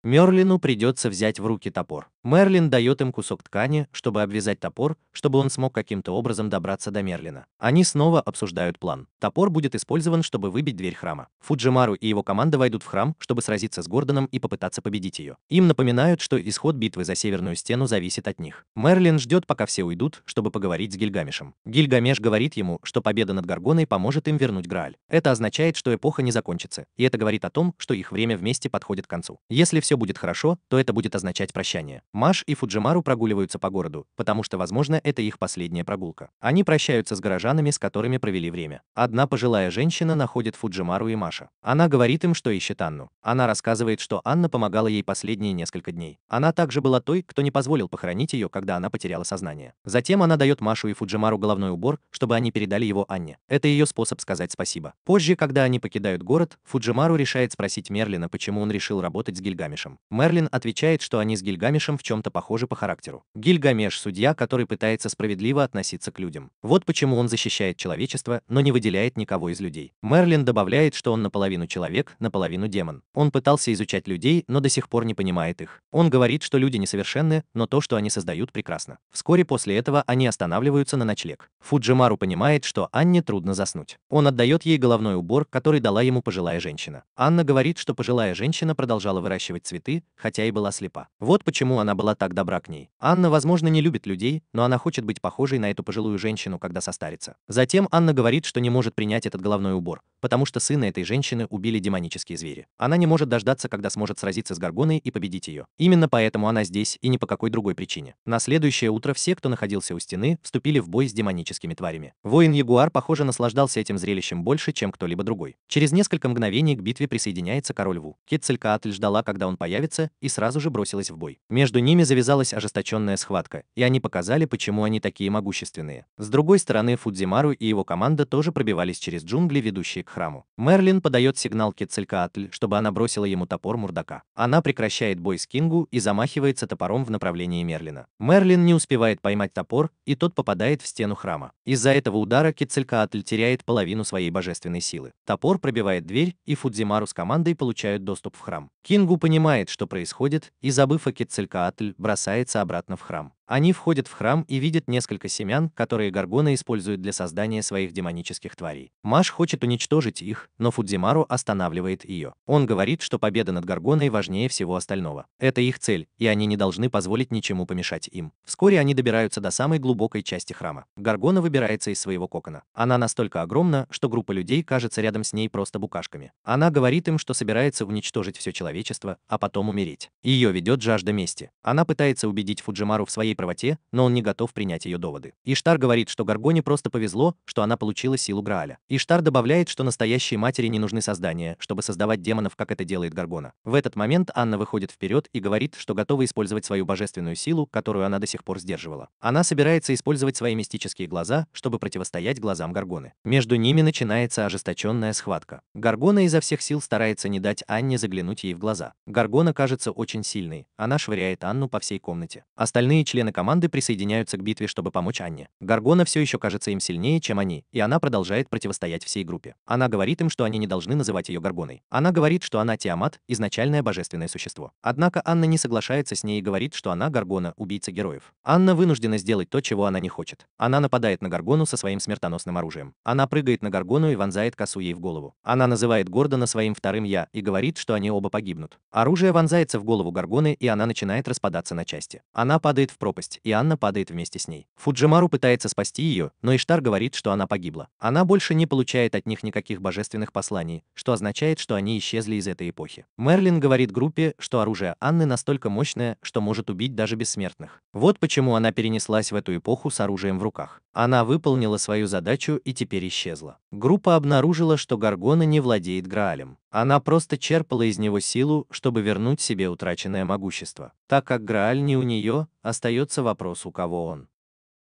Мерлину придется взять в руки топор. Мерлин дает им кусок ткани, чтобы обвязать топор, чтобы он смог каким-то образом добраться до Мерлина. Они снова обсуждают план. Топор будет использован, чтобы выбить дверь храма. Фуджимару и его команда войдут в храм, чтобы сразиться с Гордоном и попытаться победить ее. Им напоминают, что исход битвы за Северную Стену зависит от них. Мерлин ждет, пока все уйдут, чтобы поговорить с Гильгамешем. Гильгамеш говорит ему, что победа над Гаргоной поможет им вернуть Грааль. Это означает, что эпоха не закончится, и это говорит о том, что их время вместе подходит к концу. Если все будет хорошо, то это будет означать прощание. Маш и Фуджимару прогуливаются по городу, потому что, возможно, это их последняя прогулка. Они прощаются с горожанами, с которыми провели время. Одна пожилая женщина находит Фуджимару и Маша. Она говорит им, что ищет Анну. Она рассказывает, что Анна помогала ей последние несколько дней. Она также была той, кто не позволил похоронить ее, когда она потеряла сознание. Затем она дает Машу и Фуджимару головной убор, чтобы они передали его Анне. Это ее способ сказать спасибо. Позже, когда они покидают город, Фуджимару решает спросить Мерлина, почему он решил работать с Гильгамешем. Мерлин отвечает, что они с Гильгамешем в чем-то похожи по характеру. Гильгамеш – судья, который пытается справедливо относиться к людям. Вот почему он защищает человечество, но не выделяет никого из людей. Мерлин добавляет, что он наполовину человек, наполовину демон. Он пытался изучать людей, но до сих пор не понимает их. Он говорит, что люди несовершенны, но то, что они создают, прекрасно. Вскоре после этого они останавливаются на ночлег. Фуджимару понимает, что Анне трудно заснуть. Он отдает ей головной убор, который дала ему пожилая женщина. Анна говорит, что пожилая женщина продолжала выращивать цветы, хотя и была слепа. Вот почему она она была так добра к ней. Анна, возможно, не любит людей, но она хочет быть похожей на эту пожилую женщину, когда состарится. Затем Анна говорит, что не может принять этот головной убор, потому что сына этой женщины убили демонические звери. Она не может дождаться, когда сможет сразиться с Гаргоной и победить ее. Именно поэтому она здесь и ни по какой другой причине. На следующее утро все, кто находился у стены, вступили в бой с демоническими тварями. Воин-ягуар, похоже, наслаждался этим зрелищем больше, чем кто-либо другой. Через несколько мгновений к битве присоединяется король Ву. Кетцелькаатль ждала, когда он появится, и сразу же бросилась в бой. Между ними завязалась ожесточенная схватка, и они показали, почему они такие могущественные. С другой стороны, Фудзимару и его команда тоже пробивались через джунгли, ведущие к храму. Мерлин подает сигнал Кецелькаатль, чтобы она бросила ему топор Мурдака. Она прекращает бой с Кингу и замахивается топором в направлении Мерлина. Мерлин не успевает поймать топор, и тот попадает в стену храма. Из-за этого удара Кецелькаатль теряет половину своей божественной силы. Топор пробивает дверь, и Фудзимару с командой получают доступ в храм. Кингу понимает, что происходит, и забыв о Кецелькаатль, Атль бросается обратно в храм. Они входят в храм и видят несколько семян, которые Гаргона использует для создания своих демонических тварей. Маш хочет уничтожить их, но Фудзимару останавливает ее. Он говорит, что победа над Гаргоной важнее всего остального. Это их цель, и они не должны позволить ничему помешать им. Вскоре они добираются до самой глубокой части храма. Гаргона выбирается из своего кокона. Она настолько огромна, что группа людей кажется рядом с ней просто букашками. Она говорит им, что собирается уничтожить все человечество, а потом умереть. Ее ведет жажда мести. Она пытается убедить Фуджимару в своей правоте, но он не готов принять ее доводы. Иштар говорит, что Гаргоне просто повезло, что она получила силу Грааля. Иштар добавляет, что настоящие матери не нужны создания, чтобы создавать демонов, как это делает Гаргона. В этот момент Анна выходит вперед и говорит, что готова использовать свою божественную силу, которую она до сих пор сдерживала. Она собирается использовать свои мистические глаза, чтобы противостоять глазам Гаргоны. Между ними начинается ожесточенная схватка. Гаргона изо всех сил старается не дать Анне заглянуть ей в глаза. Гаргона кажется очень сильной. Она швыряет Анну по всей комнате. Остальные члены члены команды присоединяются к битве, чтобы помочь Анне. Гаргона все еще кажется им сильнее, чем они, и она продолжает противостоять всей группе. Она говорит им, что они не должны называть ее Гаргоной. Она говорит, что она Тиамат, изначальное божественное существо. Однако Анна не соглашается с ней и говорит, что она Гаргона, убийца героев. Анна вынуждена сделать то, чего она не хочет. Она нападает на Гаргону со своим смертоносным оружием. Она прыгает на Гаргону и вонзает косу ей в голову. Она называет Гордона своим вторым «я» и говорит, что они оба погибнут. Оружие вонзается в голову Гаргоны, и она начинает распадаться на части. Она падает в пропасть пропасть, и Анна падает вместе с ней. Фуджимару пытается спасти ее, но Иштар говорит, что она погибла. Она больше не получает от них никаких божественных посланий, что означает, что они исчезли из этой эпохи. Мерлин говорит группе, что оружие Анны настолько мощное, что может убить даже бессмертных. Вот почему она перенеслась в эту эпоху с оружием в руках. Она выполнила свою задачу и теперь исчезла. Группа обнаружила, что Гаргона не владеет Граалем. Она просто черпала из него силу, чтобы вернуть себе утраченное могущество. Так как Грааль не у нее, остается вопрос, у кого он.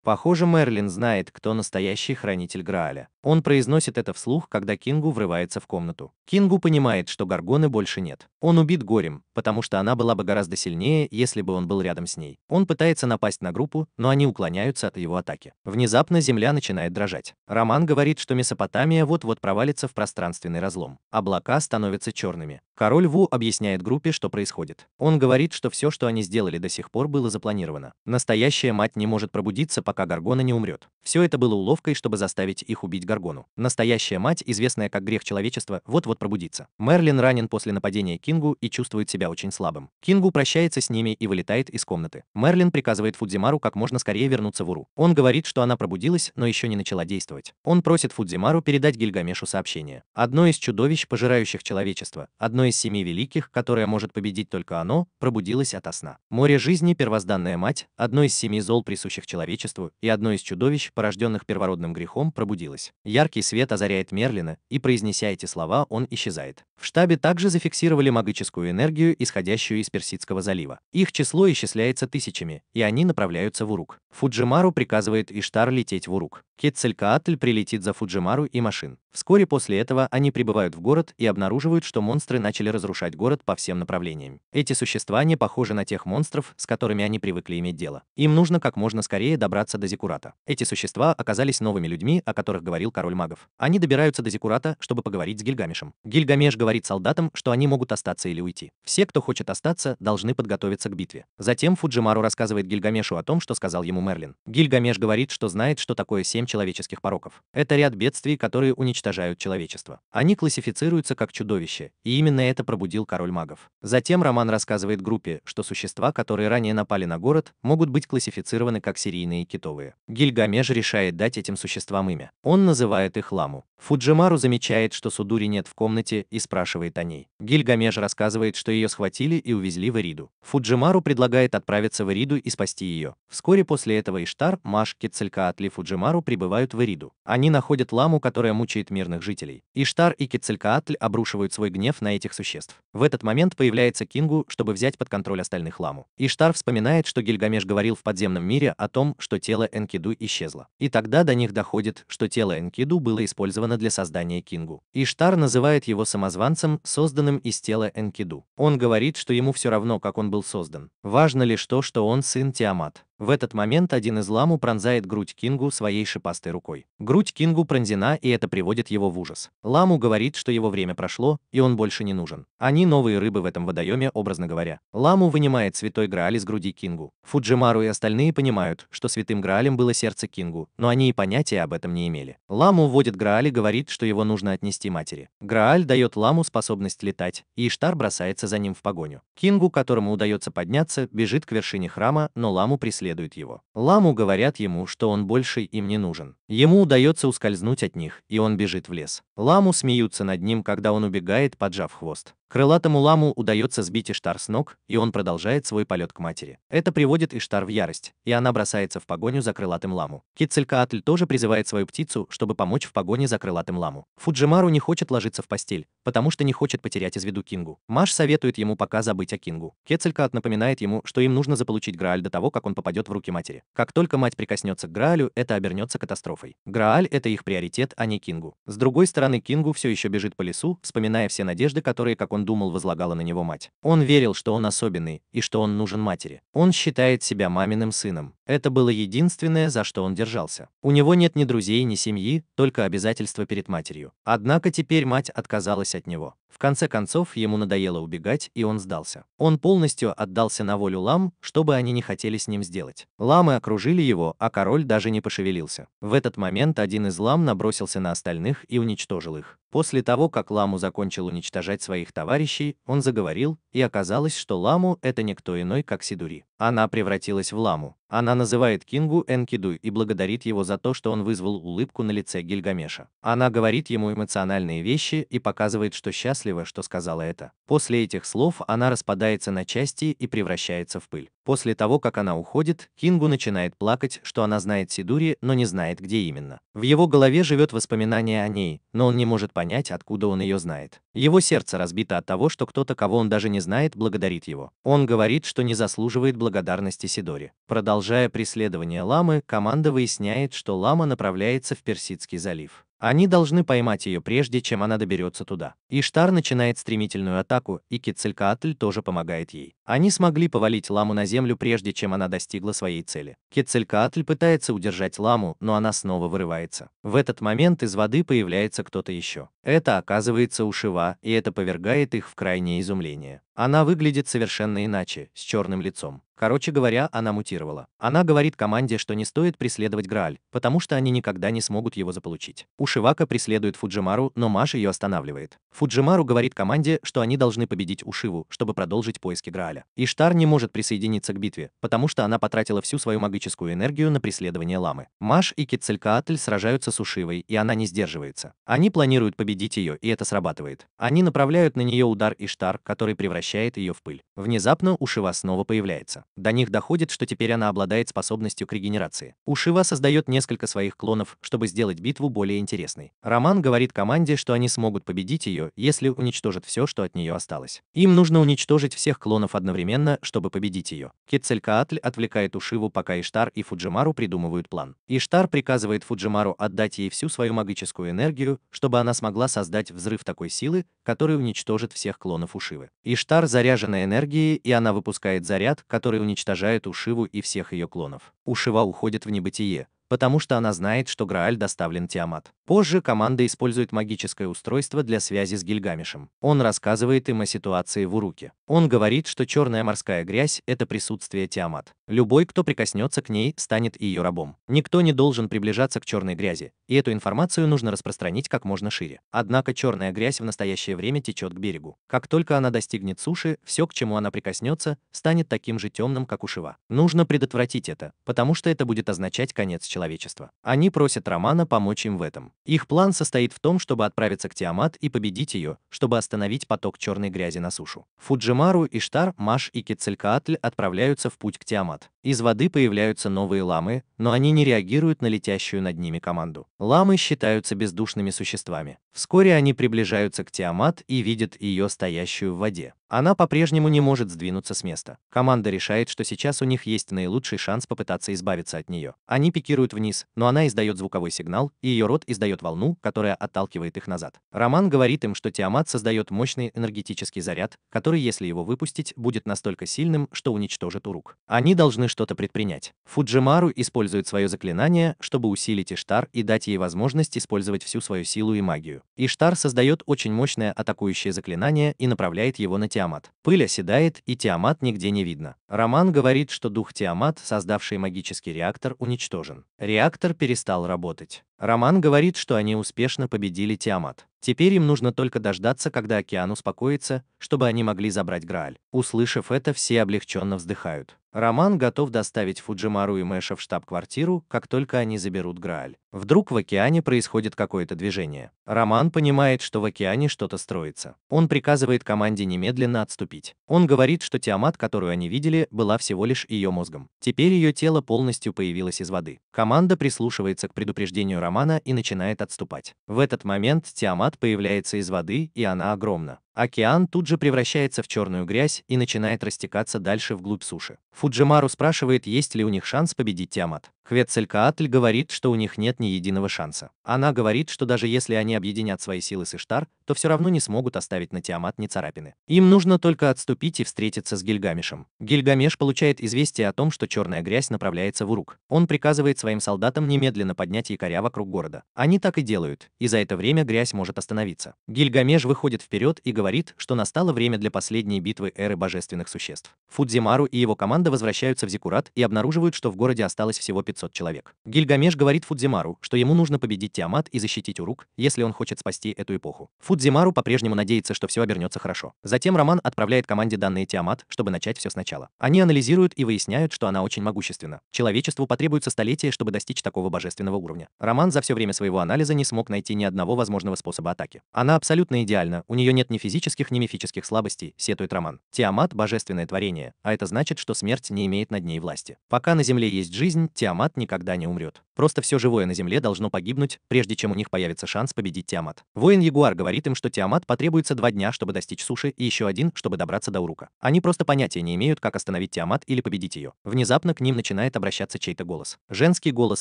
Похоже, Мерлин знает, кто настоящий хранитель Грааля. Он произносит это вслух, когда Кингу врывается в комнату. Кингу понимает, что Гаргоны больше нет. Он убит горем, потому что она была бы гораздо сильнее, если бы он был рядом с ней. Он пытается напасть на группу, но они уклоняются от его атаки. Внезапно земля начинает дрожать. Роман говорит, что Месопотамия вот-вот провалится в пространственный разлом. Облака становятся черными. Король Ву объясняет группе, что происходит. Он говорит, что все, что они сделали до сих пор, было запланировано. Настоящая мать не может пробудиться, пока Гаргона не умрет. Все это было уловкой, чтобы заставить их убить Гаргону. Настоящая мать, известная как грех человечества, вот-вот пробудится. Мерлин ранен после нападения Кингу и чувствует себя очень слабым. Кингу прощается с ними и вылетает из комнаты. Мерлин приказывает Фудзимару как можно скорее вернуться в Уру. Он говорит, что она пробудилась, но еще не начала действовать. Он просит Фудзимару передать Гильгамешу сообщение. Одно из чудовищ, пожирающих человечество, одно из семи великих, которое может победить только оно, пробудилось ото сна. Море жизни, первозданная мать, одно из семи зол, присущих человечеству, и одно из чудовищ, порожденных первородным грехом, пробудилось. Яркий свет озаряет Мерлина, и произнеся эти слова, он исчезает. В штабе также зафиксировали магическую энергию, исходящую из Персидского залива. Их число исчисляется тысячами, и они направляются в Урук. Фуджимару приказывает Иштар лететь в Урук. Кетцелькаатль прилетит за Фуджимару и машин. Вскоре после этого они прибывают в город и обнаруживают, что монстры начали разрушать город по всем направлениям. Эти существа не похожи на тех монстров, с которыми они привыкли иметь дело. Им нужно как можно скорее добраться до Зикурата. Эти существа оказались новыми людьми, о которых говорил король магов. Они добираются до Зикурата, чтобы поговорить с Гильгамешем. Гильгамеш говорит говорит солдатам, что они могут остаться или уйти. Все, кто хочет остаться, должны подготовиться к битве. Затем Фуджимару рассказывает Гильгамешу о том, что сказал ему Мерлин. Гильгамеш говорит, что знает, что такое семь человеческих пороков. Это ряд бедствий, которые уничтожают человечество. Они классифицируются как чудовище, и именно это пробудил король магов. Затем Роман рассказывает группе, что существа, которые ранее напали на город, могут быть классифицированы как серийные китовые. Гильгамеш решает дать этим существам имя. Он называет их ламу. Фуджимару замечает, что Судури нет в комнате и спрашивает, спрашивает о ней. Гильгамеш рассказывает, что ее схватили и увезли в Эриду. Фуджимару предлагает отправиться в Эриду и спасти ее. Вскоре после этого Иштар, Маш, Кецелькаатли Фуджимару прибывают в Эриду. Они находят ламу, которая мучает мирных жителей. Иштар и Кецелькаатль обрушивают свой гнев на этих существ. В этот момент появляется Кингу, чтобы взять под контроль остальных ламу. Иштар вспоминает, что Гильгамеш говорил в подземном мире о том, что тело Энкиду исчезло. И тогда до них доходит, что тело Энкиду было использовано для создания Кингу. Иштар называет его самозванием самозванцем, созданным из тела Энкиду. Он говорит, что ему все равно, как он был создан. Важно лишь то, что он сын Тиамат. В этот момент один из ламу пронзает грудь Кингу своей шипастой рукой. Грудь Кингу пронзена, и это приводит его в ужас. Ламу говорит, что его время прошло, и он больше не нужен. Они новые рыбы в этом водоеме, образно говоря. Ламу вынимает святой Грааль из груди Кингу. Фуджимару и остальные понимают, что святым Граалем было сердце Кингу, но они и понятия об этом не имели. Ламу вводит Грааль и говорит, что его нужно отнести матери. Грааль дает Ламу способность летать, и Иштар бросается за ним в погоню. Кингу, которому удается подняться, бежит к вершине храма, но Ламу преследует преследует его. Ламу говорят ему, что он больше им не нужен. Ему удается ускользнуть от них, и он бежит в лес. Ламу смеются над ним, когда он убегает, поджав хвост. Крылатому ламу удается сбить Иштар с ног, и он продолжает свой полет к матери. Это приводит Иштар в ярость, и она бросается в погоню за крылатым ламу. Кицелькаатль тоже призывает свою птицу, чтобы помочь в погоне за крылатым ламу. Фуджимару не хочет ложиться в постель, потому что не хочет потерять из виду Кингу. Маш советует ему пока забыть о Кингу. Кецелькаат напоминает ему, что им нужно заполучить Грааль до того, как он попадет в руки матери. Как только мать прикоснется к Граалю, это обернется катастрофой. Грааль — это их приоритет, а не Кингу. С другой стороны, Кингу все еще бежит по лесу, вспоминая все надежды, которые, как он думал, возлагала на него мать. Он верил, что он особенный и что он нужен матери. Он считает себя маминым сыном. Это было единственное, за что он держался. У него нет ни друзей, ни семьи, только обязательства перед матерью. Однако теперь мать отказалась от него. В конце концов, ему надоело убегать, и он сдался. Он полностью отдался на волю лам, чтобы они не хотели с ним сделать. Ламы окружили его, а король даже не пошевелился. В этот момент один из лам набросился на остальных и уничтожил их. После того, как ламу закончил уничтожать своих товарищей, он заговорил, и оказалось, что ламу — это никто иной, как Сидури. Она превратилась в ламу. Она называет Кингу Энкиду и благодарит его за то, что он вызвал улыбку на лице Гильгамеша. Она говорит ему эмоциональные вещи и показывает, что счастлива, что сказала это. После этих слов она распадается на части и превращается в пыль. После того, как она уходит, Кингу начинает плакать, что она знает Сидури, но не знает, где именно. В его голове живет воспоминание о ней, но он не может понять, откуда он ее знает. Его сердце разбито от того, что кто-то, кого он даже не знает, благодарит его. Он говорит, что не заслуживает благодарности Сидори. Продолжая преследование Ламы, команда выясняет, что Лама направляется в Персидский залив. Они должны поймать ее прежде, чем она доберется туда. Иштар начинает стремительную атаку, и Кецелькаатль тоже помогает ей. Они смогли повалить ламу на землю прежде, чем она достигла своей цели. Кецелькаатль пытается удержать ламу, но она снова вырывается. В этот момент из воды появляется кто-то еще. Это оказывается Ушива, и это повергает их в крайнее изумление. Она выглядит совершенно иначе, с черным лицом. Короче говоря, она мутировала. Она говорит команде, что не стоит преследовать Грааль, потому что они никогда не смогут его заполучить. Ушивака преследует Фуджимару, но Маша ее останавливает. Фуджимару говорит команде, что они должны победить Ушиву, чтобы продолжить поиски Грааля. Иштар не может присоединиться к битве, потому что она потратила всю свою магическую энергию на преследование Ламы. Маш и Кицелькаатль сражаются с Ушивой, и она не сдерживается. Они планируют победить ее, и это срабатывает. Они направляют на нее удар Иштар, который превращает превращает ее в пыль. Внезапно у Шива снова появляется. До них доходит, что теперь она обладает способностью к регенерации. У Шива создает несколько своих клонов, чтобы сделать битву более интересной. Роман говорит команде, что они смогут победить ее, если уничтожат все, что от нее осталось. Им нужно уничтожить всех клонов одновременно, чтобы победить ее. Кецелькаатль отвлекает Ушиву, пока Иштар и Фуджимару придумывают план. Иштар приказывает Фуджимару отдать ей всю свою магическую энергию, чтобы она смогла создать взрыв такой силы, который уничтожит всех клонов Ушивы. Иштар заряженная энергией энергии, и она выпускает заряд, который уничтожает Ушиву и всех ее клонов. Ушива уходит в небытие, потому что она знает, что Грааль доставлен Тиамат. Позже команда использует магическое устройство для связи с Гильгамешем. Он рассказывает им о ситуации в Уруке. Он говорит, что черная морская грязь – это присутствие Тиамат. Любой, кто прикоснется к ней, станет ее рабом. Никто не должен приближаться к черной грязи, и эту информацию нужно распространить как можно шире. Однако черная грязь в настоящее время течет к берегу. Как только она достигнет суши, все, к чему она прикоснется, станет таким же темным, как у Шива. Нужно предотвратить это, потому что это будет означать конец человечества. Они просят Романа помочь им в этом. Их план состоит в том, чтобы отправиться к Тиамат и победить ее, чтобы остановить поток черной грязи на сушу. Фуджимару, Иштар, Маш и Кецелькаатль отправляются в путь к Тиамат. Из воды появляются новые ламы, но они не реагируют на летящую над ними команду. Ламы считаются бездушными существами. Вскоре они приближаются к Тиамат и видят ее стоящую в воде. Она по-прежнему не может сдвинуться с места. Команда решает, что сейчас у них есть наилучший шанс попытаться избавиться от нее. Они пикируют вниз, но она издает звуковой сигнал, и ее рот издает волну, которая отталкивает их назад. Роман говорит им, что Тиамат создает мощный энергетический заряд, который, если его выпустить, будет настолько сильным, что уничтожит Урук. Они должны что-то предпринять. Фуджимару использует свое заклинание, чтобы усилить Иштар и дать ей возможность использовать всю свою силу и магию. Иштар создает очень мощное атакующее заклинание и направляет его на Тиамат Тиамат. Пыль оседает, и Тиамат нигде не видно. Роман говорит, что дух Тиамат, создавший магический реактор, уничтожен. Реактор перестал работать. Роман говорит, что они успешно победили Тиамат. Теперь им нужно только дождаться, когда океан успокоится, чтобы они могли забрать Грааль. Услышав это, все облегченно вздыхают. Роман готов доставить Фуджимару и Мэша в штаб-квартиру, как только они заберут Грааль. Вдруг в океане происходит какое-то движение. Роман понимает, что в океане что-то строится. Он приказывает команде немедленно отступить. Он говорит, что Тиамат, которую они видели, была всего лишь ее мозгом. Теперь ее тело полностью появилось из воды. Команда прислушивается к предупреждению Романа и начинает отступать. В этот момент Тиамат появляется из воды, и она огромна. Океан тут же превращается в черную грязь и начинает растекаться дальше вглубь суши. Фуджимару спрашивает, есть ли у них шанс победить Тиамат. Кветцелькаатль говорит, что у них нет ни единого шанса. Она говорит, что даже если они объединят свои силы с Иштар, то все равно не смогут оставить на Тиамат ни царапины. Им нужно только отступить и встретиться с Гильгамешем. Гильгамеш получает известие о том, что черная грязь направляется в Урук. Он приказывает своим солдатам немедленно поднять якоря вокруг города. Они так и делают, и за это время грязь может остановиться. Гильгамеш выходит вперед и говорит, что настало время для последней битвы эры божественных существ. Фудзимару и его команда возвращаются в Зикурат и обнаруживают, что в городе осталось всего 15 500 человек. Гильгамеш говорит Фудзимару, что ему нужно победить Тиамат и защитить Урук, если он хочет спасти эту эпоху. Фудзимару по-прежнему надеется, что все обернется хорошо. Затем Роман отправляет команде данные Тиамат, чтобы начать все сначала. Они анализируют и выясняют, что она очень могущественна. Человечеству потребуется столетие, чтобы достичь такого божественного уровня. Роман за все время своего анализа не смог найти ни одного возможного способа атаки. Она абсолютно идеальна, у нее нет ни физических, ни мифических слабостей, сетует Роман. Тиамат – божественное творение, а это значит, что смерть не имеет над ней власти. Пока на Земле есть жизнь, Тиамат Тиамат никогда не умрет. Просто все живое на Земле должно погибнуть, прежде чем у них появится шанс победить Тиамат. Воин Ягуар говорит им, что Тиамат потребуется два дня, чтобы достичь суши, и еще один, чтобы добраться до Урука. Они просто понятия не имеют, как остановить Тиамат или победить ее. Внезапно к ним начинает обращаться чей-то голос. Женский голос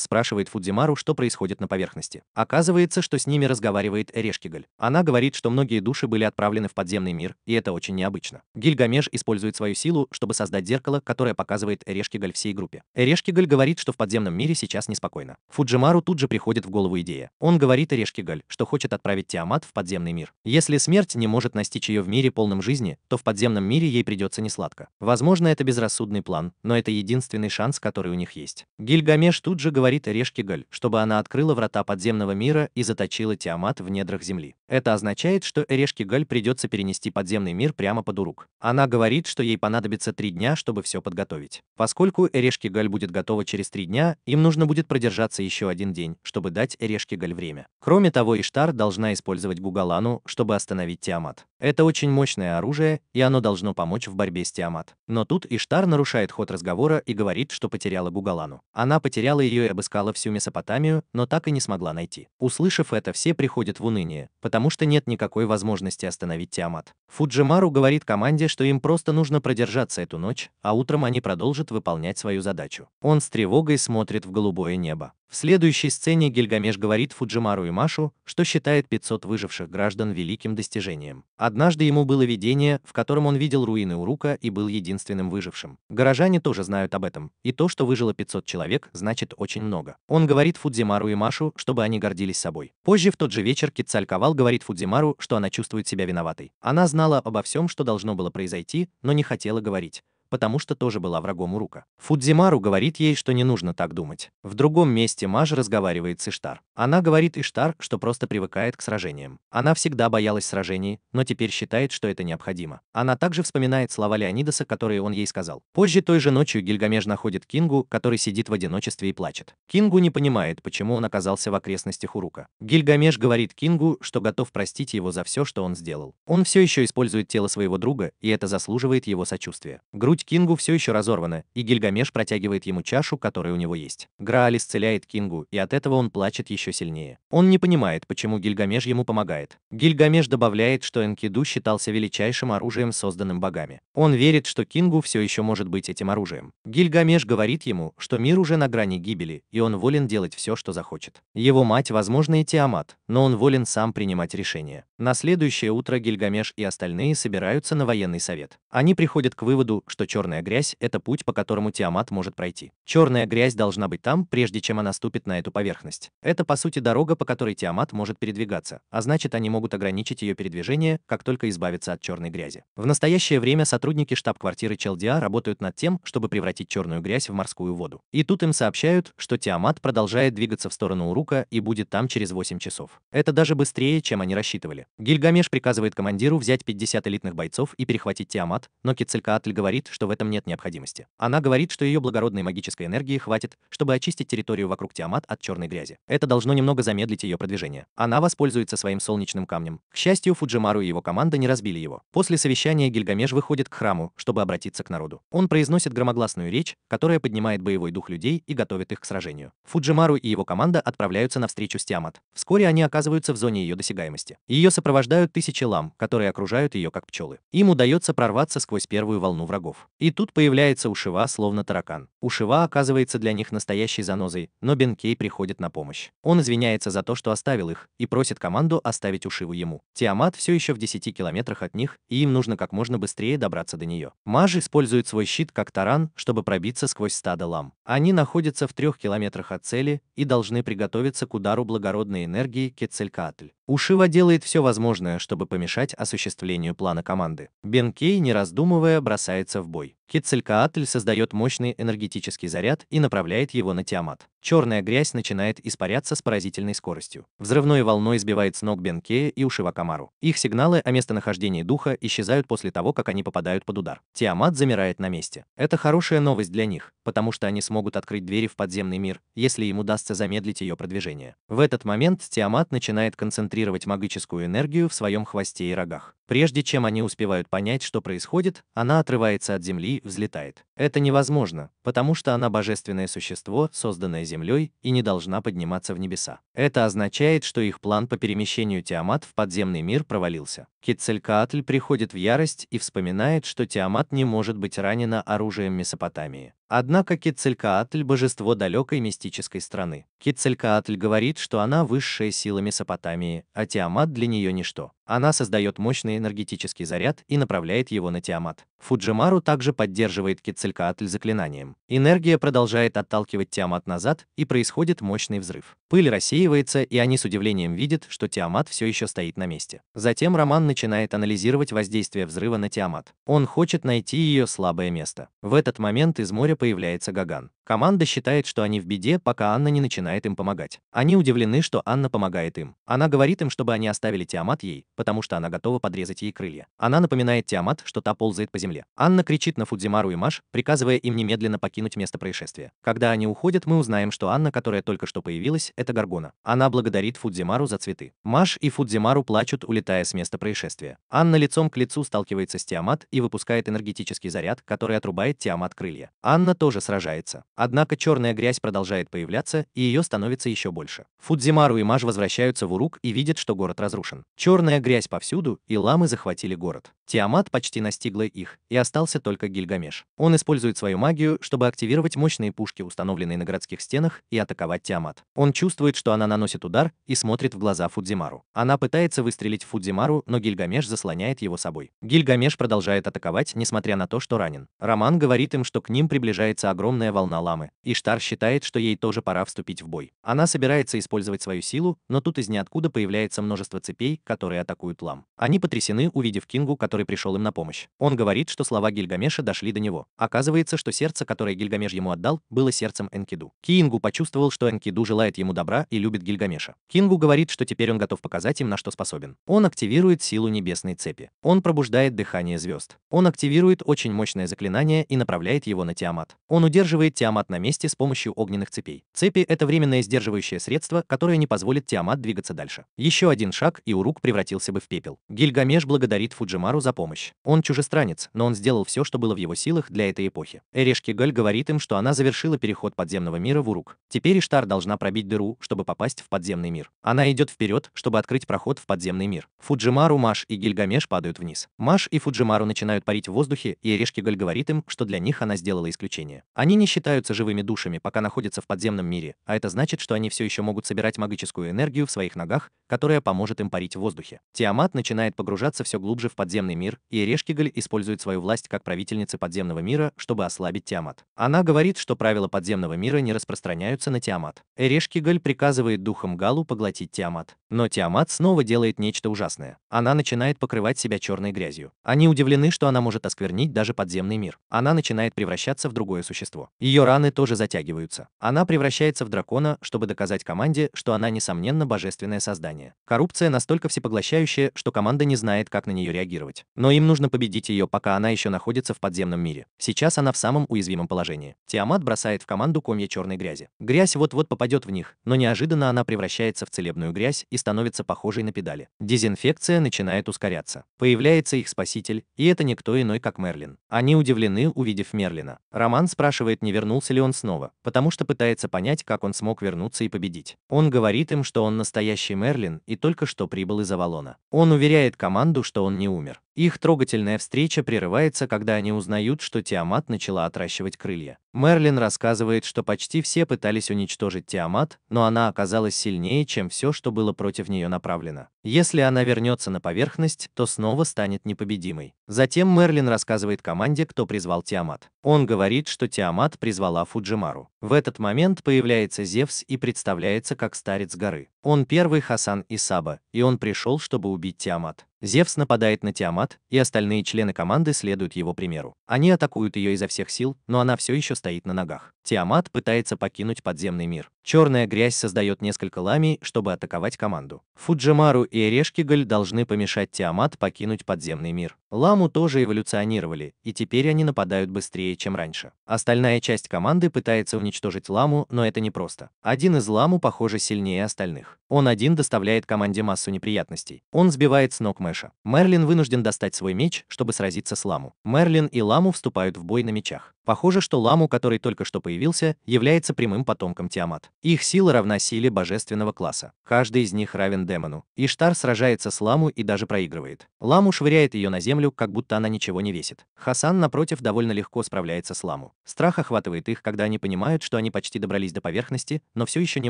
спрашивает Фудзимару, что происходит на поверхности. Оказывается, что с ними разговаривает Решкигаль. Она говорит, что многие души были отправлены в подземный мир, и это очень необычно. Гильгамеш использует свою силу, чтобы создать зеркало, которое показывает Решкигаль всей группе. Решкигаль говорит, что в подземном подземном мире сейчас неспокойно. Фуджимару тут же приходит в голову идея. Он говорит Орешкигаль, что хочет отправить Тиамат в подземный мир. Если смерть не может настичь ее в мире полном жизни, то в подземном мире ей придется несладко. Возможно, это безрассудный план, но это единственный шанс, который у них есть. Гильгамеш тут же говорит Орешкигаль, чтобы она открыла врата подземного мира и заточила Тиамат в недрах земли. Это означает, что Эрешкигаль придется перенести подземный мир прямо под Урук. Она говорит, что ей понадобится три дня, чтобы все подготовить. Поскольку Эрешкигаль будет готова через три дня, дня, им нужно будет продержаться еще один день, чтобы дать Решкигаль время. Кроме того, Иштар должна использовать Гугалану, чтобы остановить Тиамат. Это очень мощное оружие, и оно должно помочь в борьбе с Тиамат. Но тут Иштар нарушает ход разговора и говорит, что потеряла Гугалану. Она потеряла ее и обыскала всю Месопотамию, но так и не смогла найти. Услышав это, все приходят в уныние, потому что нет никакой возможности остановить Тиамат. Фуджимару говорит команде, что им просто нужно продержаться эту ночь, а утром они продолжат выполнять свою задачу. Он с тревогой смотрит в голубое небо. В следующей сцене Гильгамеш говорит Фуджимару и Машу, что считает 500 выживших граждан великим достижением. Однако Однажды ему было видение, в котором он видел руины Урука и был единственным выжившим. Горожане тоже знают об этом, и то, что выжило 500 человек, значит очень много. Он говорит Фудзимару и Машу, чтобы они гордились собой. Позже в тот же вечер Кицалькавал говорит Фудзимару, что она чувствует себя виноватой. Она знала обо всем, что должно было произойти, но не хотела говорить потому что тоже была врагом Урука. Фудзимару говорит ей, что не нужно так думать. В другом месте Маж разговаривает с Иштар. Она говорит Иштар, что просто привыкает к сражениям. Она всегда боялась сражений, но теперь считает, что это необходимо. Она также вспоминает слова Леонидаса, которые он ей сказал. Позже той же ночью Гильгамеш находит Кингу, который сидит в одиночестве и плачет. Кингу не понимает, почему он оказался в окрестностях Урука. Гильгамеш говорит Кингу, что готов простить его за все, что он сделал. Он все еще использует тело своего друга, и это заслуживает его сочувствия. Грудь Грудь Кингу все еще разорвана, и Гильгамеш протягивает ему чашу, которая у него есть. Грааль исцеляет Кингу, и от этого он плачет еще сильнее. Он не понимает, почему Гильгамеш ему помогает. Гильгамеш добавляет, что Энкиду считался величайшим оружием, созданным богами. Он верит, что Кингу все еще может быть этим оружием. Гильгамеш говорит ему, что мир уже на грани гибели, и он волен делать все, что захочет. Его мать, возможно, и Тиамат, но он волен сам принимать решения. На следующее утро Гильгамеш и остальные собираются на военный совет. Они приходят к выводу, что черная грязь – это путь, по которому Тиамат может пройти. Черная грязь должна быть там, прежде чем она ступит на эту поверхность. Это, по сути, дорога, по которой Тиамат может передвигаться, а значит, они могут ограничить ее передвижение, как только избавиться от черной грязи. В настоящее время сотрудники штаб-квартиры Челдиа работают над тем, чтобы превратить черную грязь в морскую воду. И тут им сообщают, что Тиамат продолжает двигаться в сторону Урука и будет там через 8 часов. Это даже быстрее, чем они рассчитывали. Гильгамеш приказывает командиру взять 50 элитных бойцов и перехватить Тиамат, но Кицелькаатль говорит, что что в этом нет необходимости. Она говорит, что ее благородной магической энергии хватит, чтобы очистить территорию вокруг Тиамат от черной грязи. Это должно немного замедлить ее продвижение. Она воспользуется своим солнечным камнем. К счастью, Фуджимару и его команда не разбили его. После совещания Гильгамеш выходит к храму, чтобы обратиться к народу. Он произносит громогласную речь, которая поднимает боевой дух людей и готовит их к сражению. Фуджимару и его команда отправляются навстречу с Тиамат. Вскоре они оказываются в зоне ее досягаемости. Ее сопровождают тысячи лам, которые окружают ее как пчелы. Им удается прорваться сквозь первую волну врагов. И тут появляется Ушива словно таракан. Ушива оказывается для них настоящей занозой, но Бенкей приходит на помощь. Он извиняется за то, что оставил их, и просит команду оставить Ушиву ему. Тиамат все еще в 10 километрах от них, и им нужно как можно быстрее добраться до нее. Маж использует свой щит как таран, чтобы пробиться сквозь стадо лам. Они находятся в трех километрах от цели и должны приготовиться к удару благородной энергии Кецелькаатль. Ушива делает все возможное, чтобы помешать осуществлению плана команды. Бенкей, не раздумывая, бросается в бой. Кицелькаатль создает мощный энергетический заряд и направляет его на Тиамат черная грязь начинает испаряться с поразительной скоростью. Взрывной волной сбивает с ног Бенкея и Ушивакамару. Их сигналы о местонахождении духа исчезают после того, как они попадают под удар. Тиамат замирает на месте. Это хорошая новость для них, потому что они смогут открыть двери в подземный мир, если им удастся замедлить ее продвижение. В этот момент Тиамат начинает концентрировать магическую энергию в своем хвосте и рогах. Прежде чем они успевают понять, что происходит, она отрывается от земли, взлетает. Это невозможно, потому что она божественное существо, созданное землей, и не должна подниматься в небеса. Это означает, что их план по перемещению Тиамат в подземный мир провалился. Кицелькаатль приходит в ярость и вспоминает, что Тиамат не может быть ранена оружием Месопотамии. Однако Кецелькаатль – божество далекой мистической страны. Кецелькаатль говорит, что она высшая сила Месопотамии, а Тиамат для нее ничто. Она создает мощный энергетический заряд и направляет его на Тиамат. Фуджимару также поддерживает Кецелькаатль заклинанием. Энергия продолжает отталкивать Тиамат назад, и происходит мощный взрыв. Пыль рассеивается, и они с удивлением видят, что Тиамат все еще стоит на месте. Затем Роман начинает анализировать воздействие взрыва на Тиамат. Он хочет найти ее слабое место. В этот момент из моря появляется Гаган. Команда считает, что они в беде, пока Анна не начинает им помогать. Они удивлены, что Анна помогает им. Она говорит им, чтобы они оставили Тиамат ей, потому что она готова подрезать ей крылья. Она напоминает Тиамат, что та ползает по земле. Анна кричит на Фудзимару и Маш, приказывая им немедленно покинуть место происшествия. Когда они уходят, мы узнаем, что Анна, которая только что появилась, это Гаргона. Она благодарит Фудзимару за цветы. Маш и Фудзимару плачут, улетая с места происшествия. Анна лицом к лицу сталкивается с Тиамат и выпускает энергетический заряд, который отрубает Тиамат крылья. Анна тоже сражается. Однако черная грязь продолжает появляться, и ее становится еще больше. Фудзимару и Маж возвращаются в Урук и видят, что город разрушен. Черная грязь повсюду, и ламы захватили город. Тиамат почти настигла их, и остался только Гильгамеш. Он использует свою магию, чтобы активировать мощные пушки, установленные на городских стенах, и атаковать Тиамат. Он чувствует, что она наносит удар, и смотрит в глаза Фудзимару. Она пытается выстрелить в Фудзимару, но Гильгамеш заслоняет его собой. Гильгамеш продолжает атаковать, несмотря на то, что ранен. Роман говорит им, что к ним приближается огромная волна Аламы. Иштар считает, что ей тоже пора вступить в бой. Она собирается использовать свою силу, но тут из ниоткуда появляется множество цепей, которые атакуют Лам. Они потрясены, увидев Кингу, который пришел им на помощь. Он говорит, что слова Гильгамеша дошли до него. Оказывается, что сердце, которое Гильгамеш ему отдал, было сердцем Энкиду. Кингу почувствовал, что Энкиду желает ему добра и любит Гильгамеша. Кингу говорит, что теперь он готов показать им, на что способен. Он активирует силу небесной цепи. Он пробуждает дыхание звезд. Он активирует очень мощное заклинание и направляет его на Тиамат. Он удерживает Тиамат Тиамат на месте с помощью огненных цепей. Цепи — это временное сдерживающее средство, которое не позволит Тиамат двигаться дальше. Еще один шаг, и Урук превратился бы в пепел. Гильгамеш благодарит Фуджимару за помощь. Он чужестранец, но он сделал все, что было в его силах для этой эпохи. Эрешкигаль говорит им, что она завершила переход подземного мира в Урук. Теперь Иштар должна пробить дыру, чтобы попасть в подземный мир. Она идет вперед, чтобы открыть проход в подземный мир. Фуджимару, Маш и Гильгамеш падают вниз. Маш и Фуджимару начинают парить в воздухе, и Эрешкигаль говорит им, что для них она сделала исключение. Они не считают являются живыми душами, пока находятся в подземном мире, а это значит, что они все еще могут собирать магическую энергию в своих ногах, которая поможет им парить в воздухе. Тиамат начинает погружаться все глубже в подземный мир, и Решкигаль использует свою власть как правительницы подземного мира, чтобы ослабить Тиамат. Она говорит, что правила подземного мира не распространяются на Тиамат. Эрешкигаль приказывает духам Галу поглотить Тиамат. Но Тиамат снова делает нечто ужасное. Она начинает покрывать себя черной грязью. Они удивлены, что она может осквернить даже подземный мир. Она начинает превращаться в другое существо. Ее раны тоже затягиваются. Она превращается в дракона, чтобы доказать команде, что она, несомненно, божественное создание. Коррупция настолько всепоглощающая, что команда не знает, как на нее реагировать. Но им нужно победить ее, пока она еще находится в подземном мире. Сейчас она в самом уязвимом положении. Тиамат бросает в команду комья черной грязи. Грязь вот-вот попадет в них, но неожиданно она превращается в целебную грязь и становится похожей на педали. Дезинфекция начинает ускоряться. Появляется их спаситель, и это никто иной, как Мерлин. Они удивлены, увидев Мерлина. Роман спрашивает, не вернулся ли он снова, потому что пытается понять, как он смог вернуться и победить. Он говорит им, что он настоящий Мерлин и только что прибыл из Авалона. Он уверяет команду, что он не умер. Их трогательная встреча прерывается, когда они узнают, что Тиамат начала отращивать крылья. Мерлин рассказывает, что почти все пытались уничтожить Тиамат, но она оказалась сильнее, чем все, что было против против нее направлена. Если она вернется на поверхность, то снова станет непобедимой. Затем Мерлин рассказывает команде, кто призвал Тиамат. Он говорит, что Тиамат призвала Фуджимару. В этот момент появляется Зевс и представляется как старец горы. Он первый Хасан и Саба, и он пришел, чтобы убить Тиамат. Зевс нападает на Тиамат, и остальные члены команды следуют его примеру. Они атакуют ее изо всех сил, но она все еще стоит на ногах. Тиамат пытается покинуть подземный мир. Черная грязь создает несколько ламий, чтобы атаковать команду. Фуджимару и Орешкигаль должны помешать Тиамат покинуть подземный мир. Ламу тоже эволюционировали, и теперь они нападают быстрее, чем раньше. Остальная часть команды пытается уничтожить Ламу, но это непросто. Один из Ламу, похоже, сильнее остальных. Он один доставляет команде массу неприятностей. Он сбивает с ног Мэша. Мерлин вынужден достать свой меч, чтобы сразиться с Ламу. Мерлин и Ламу вступают в бой на мечах. Похоже, что Ламу, который только что появился, является прямым потомком Тиамат. Их сила равна силе божественного класса. Каждый из них равен демону. Иштар сражается с Ламу и даже проигрывает. Ламу швыряет ее на землю землю, как будто она ничего не весит. Хасан, напротив, довольно легко справляется с ламу. Страх охватывает их, когда они понимают, что они почти добрались до поверхности, но все еще не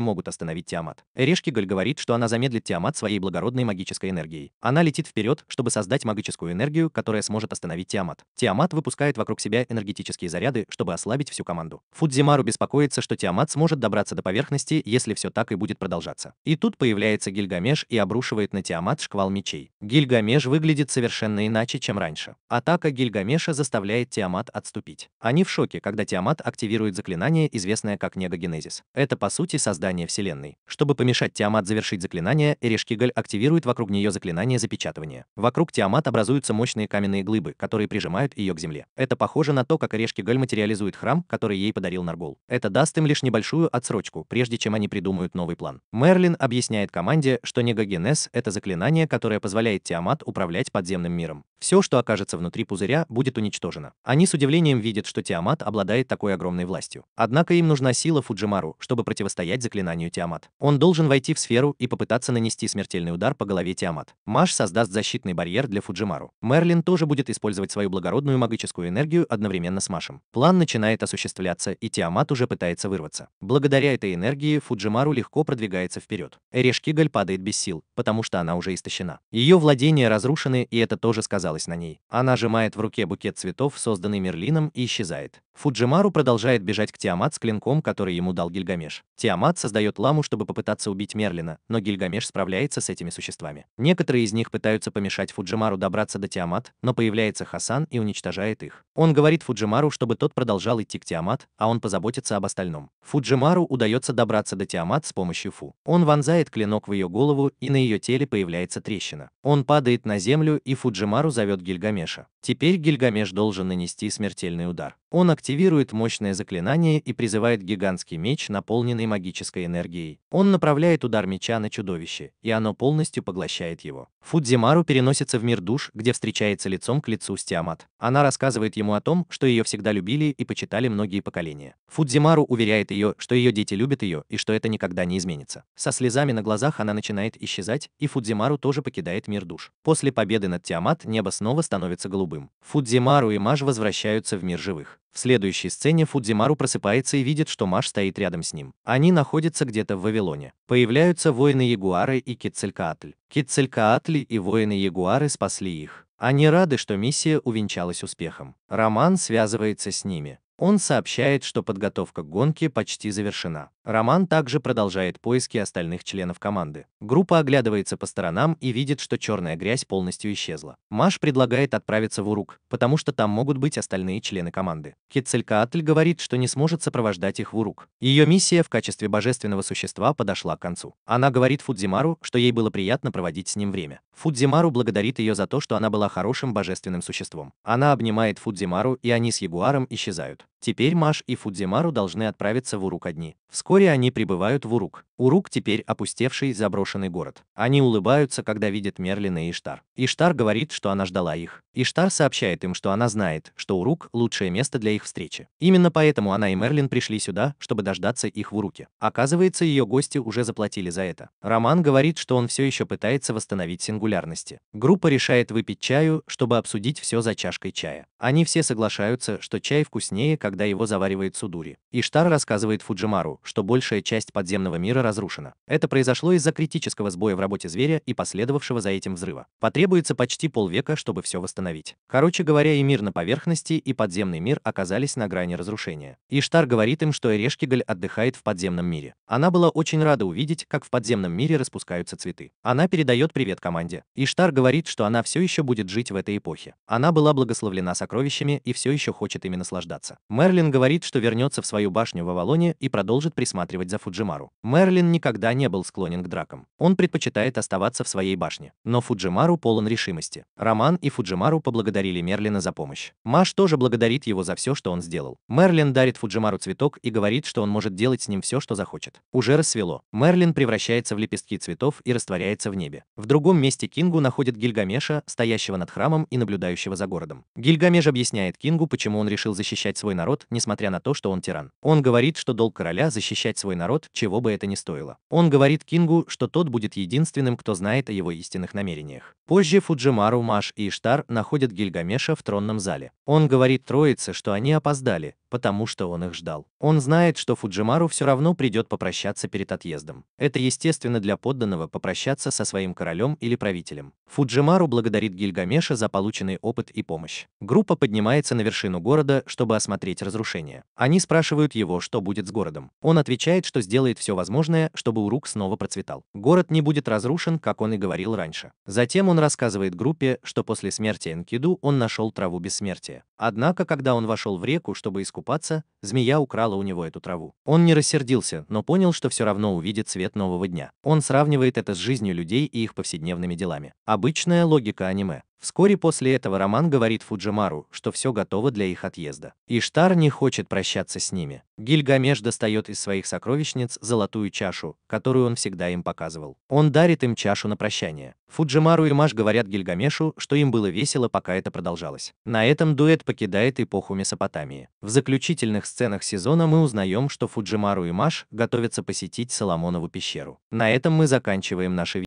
могут остановить Тиамат. Эрешкигаль говорит, что она замедлит Тиамат своей благородной магической энергией. Она летит вперед, чтобы создать магическую энергию, которая сможет остановить Тиамат. Тиамат выпускает вокруг себя энергетические заряды, чтобы ослабить всю команду. Фудзимару беспокоится, что Тиамат сможет добраться до поверхности, если все так и будет продолжаться. И тут появляется Гильгамеш и обрушивает на Тиамат шквал мечей. Гильгамеш выглядит совершенно иначе, чем раньше. Атака Гильгамеша заставляет Тиамат отступить. Они в шоке, когда Тиамат активирует заклинание, известное как негогенезис. Это, по сути, создание Вселенной. Чтобы помешать Тиамат завершить заклинание, Эришкигаль активирует вокруг нее заклинание запечатывания. Вокруг Тиамат образуются мощные каменные глыбы, которые прижимают ее к земле. Это похоже на то, как Эришкигаль материализует храм, который ей подарил Наргол. Это даст им лишь небольшую отсрочку, прежде чем они придумают новый план. Мерлин объясняет команде, что негогенез — это заклинание, которое позволяет Тиамат управлять подземным миром. Все все, что окажется внутри пузыря, будет уничтожено. Они с удивлением видят, что Тиамат обладает такой огромной властью. Однако им нужна сила Фуджимару, чтобы противостоять заклинанию Тиамат. Он должен войти в сферу и попытаться нанести смертельный удар по голове Тиамат. Маш создаст защитный барьер для Фуджимару. Мерлин тоже будет использовать свою благородную магическую энергию одновременно с Машем. План начинает осуществляться, и Тиамат уже пытается вырваться. Благодаря этой энергии Фуджимару легко продвигается вперед. Эрешкигаль падает без сил, потому что она уже истощена. Ее владения разрушены, и это тоже сказал осталась на ней. Она сжимает в руке букет цветов, созданный Мерлином, и исчезает. Фуджимару продолжает бежать к Тиамат с клинком, который ему дал Гильгамеш. Тиамат создает ламу, чтобы попытаться убить Мерлина, но Гильгамеш справляется с этими существами. Некоторые из них пытаются помешать Фуджимару добраться до Тиамат, но появляется Хасан и уничтожает их. Он говорит Фуджимару, чтобы тот продолжал идти к Тиамат, а он позаботится об остальном. Фуджимару удается добраться до Тиамат с помощью Фу. Он вонзает клинок в ее голову, и на ее теле появляется трещина. Он падает на землю, и Фуджимару за зовет Гильгамеша. Теперь Гильгамеш должен нанести смертельный удар. Он активирует мощное заклинание и призывает гигантский меч, наполненный магической энергией. Он направляет удар меча на чудовище, и оно полностью поглощает его. Фудзимару переносится в мир душ, где встречается лицом к лицу с Тиамат. Она рассказывает ему о том, что ее всегда любили и почитали многие поколения. Фудзимару уверяет ее, что ее дети любят ее и что это никогда не изменится. Со слезами на глазах она начинает исчезать, и Фудзимару тоже покидает мир душ. После победы над Тиамат небо снова становится голубым. Фудзимару и Маш возвращаются в мир живых. В следующей сцене Фудзимару просыпается и видит, что Маш стоит рядом с ним. Они находятся где-то в Вавилоне. Появляются воины Ягуары и Кицелькаатль. Кицелькаатли и воины Ягуары спасли их. Они рады, что миссия увенчалась успехом. Роман связывается с ними. Он сообщает, что подготовка к гонке почти завершена. Роман также продолжает поиски остальных членов команды. Группа оглядывается по сторонам и видит, что черная грязь полностью исчезла. Маш предлагает отправиться в Урук, потому что там могут быть остальные члены команды. Кицелькаатль говорит, что не сможет сопровождать их в Урук. Ее миссия в качестве божественного существа подошла к концу. Она говорит Фудзимару, что ей было приятно проводить с ним время. Фудзимару благодарит ее за то, что она была хорошим божественным существом. Она обнимает Фудзимару, и они с Ягуаром исчезают. Теперь Маш и Фудзимару должны отправиться в Урукадни. Вскоре они прибывают в Урук. Урук теперь опустевший заброшенный город. Они улыбаются, когда видят Мерлина и Иштар. Иштар говорит, что она ждала их. Иштар сообщает им, что она знает, что Урук – лучшее место для их встречи. Именно поэтому она и Мерлин пришли сюда, чтобы дождаться их в Уруке. Оказывается, ее гости уже заплатили за это. Роман говорит, что он все еще пытается восстановить сингулярности. Группа решает выпить чаю, чтобы обсудить все за чашкой чая. Они все соглашаются, что чай вкуснее, когда его заваривает Судури. Иштар рассказывает Фуджимару, что большая часть подземного мира разрушена. Это произошло из-за критического сбоя в работе зверя и последовавшего за этим взрыва. Потребуется почти полвека, чтобы все восстановить. Короче говоря, и мир на поверхности, и подземный мир оказались на грани разрушения. Иштар говорит им, что Эрешкигаль отдыхает в подземном мире. Она была очень рада увидеть, как в подземном мире распускаются цветы. Она передает привет команде. Иштар говорит, что она все еще будет жить в этой эпохе. Она была благословлена сокровищами и все еще хочет ими наслаждаться. Мерлин говорит, что вернется в свою башню в Авалоне и продолжит может присматривать за Фуджимару. Мерлин никогда не был склонен к дракам. Он предпочитает оставаться в своей башне. Но Фуджимару полон решимости. Роман и Фуджимару поблагодарили Мерлина за помощь. Маш тоже благодарит его за все, что он сделал. Мерлин дарит Фуджимару цветок и говорит, что он может делать с ним все, что захочет. Уже рассвело. Мерлин превращается в лепестки цветов и растворяется в небе. В другом месте Кингу находит Гильгамеша, стоящего над храмом и наблюдающего за городом. Гильгамеш объясняет Кингу, почему он решил защищать свой народ, несмотря на то, что он тиран. Он говорит, что долг короля защищать свой народ, чего бы это ни стоило. Он говорит Кингу, что тот будет единственным, кто знает о его истинных намерениях. Позже Фуджимару, Маш и Иштар находят Гильгамеша в тронном зале. Он говорит троице, что они опоздали, потому что он их ждал. Он знает, что Фуджимару все равно придет попрощаться перед отъездом. Это естественно для подданного попрощаться со своим королем или правителем. Фуджимару благодарит Гильгамеша за полученный опыт и помощь. Группа поднимается на вершину города, чтобы осмотреть разрушения. Они спрашивают его, что будет с городом. Он отвечает, что сделает все возможное, чтобы Урук снова процветал. Город не будет разрушен, как он и говорил раньше. Затем он рассказывает группе, что после смерти Энкиду он нашел траву бессмертия. Однако, когда он вошел в реку, чтобы искупаться, змея украла у него эту траву. Он не рассердился, но понял, что все равно увидит свет нового дня. Он сравнивает это с жизнью людей и их повседневными делами. Обычная логика аниме. Вскоре после этого Роман говорит Фуджимару, что все готово для их отъезда. Иштар не хочет прощаться с ними. Гильгамеш достает из своих сокровищниц золотую чашу, которую он всегда им показывал. Он дарит им чашу на прощание. Фуджимару и Маш говорят Гильгамешу, что им было весело, пока это продолжалось. На этом дуэт покидает эпоху Месопотамии. В заключительных сценах сезона мы узнаем, что Фуджимару и Маш готовятся посетить Соломонову пещеру. На этом мы заканчиваем наше видео.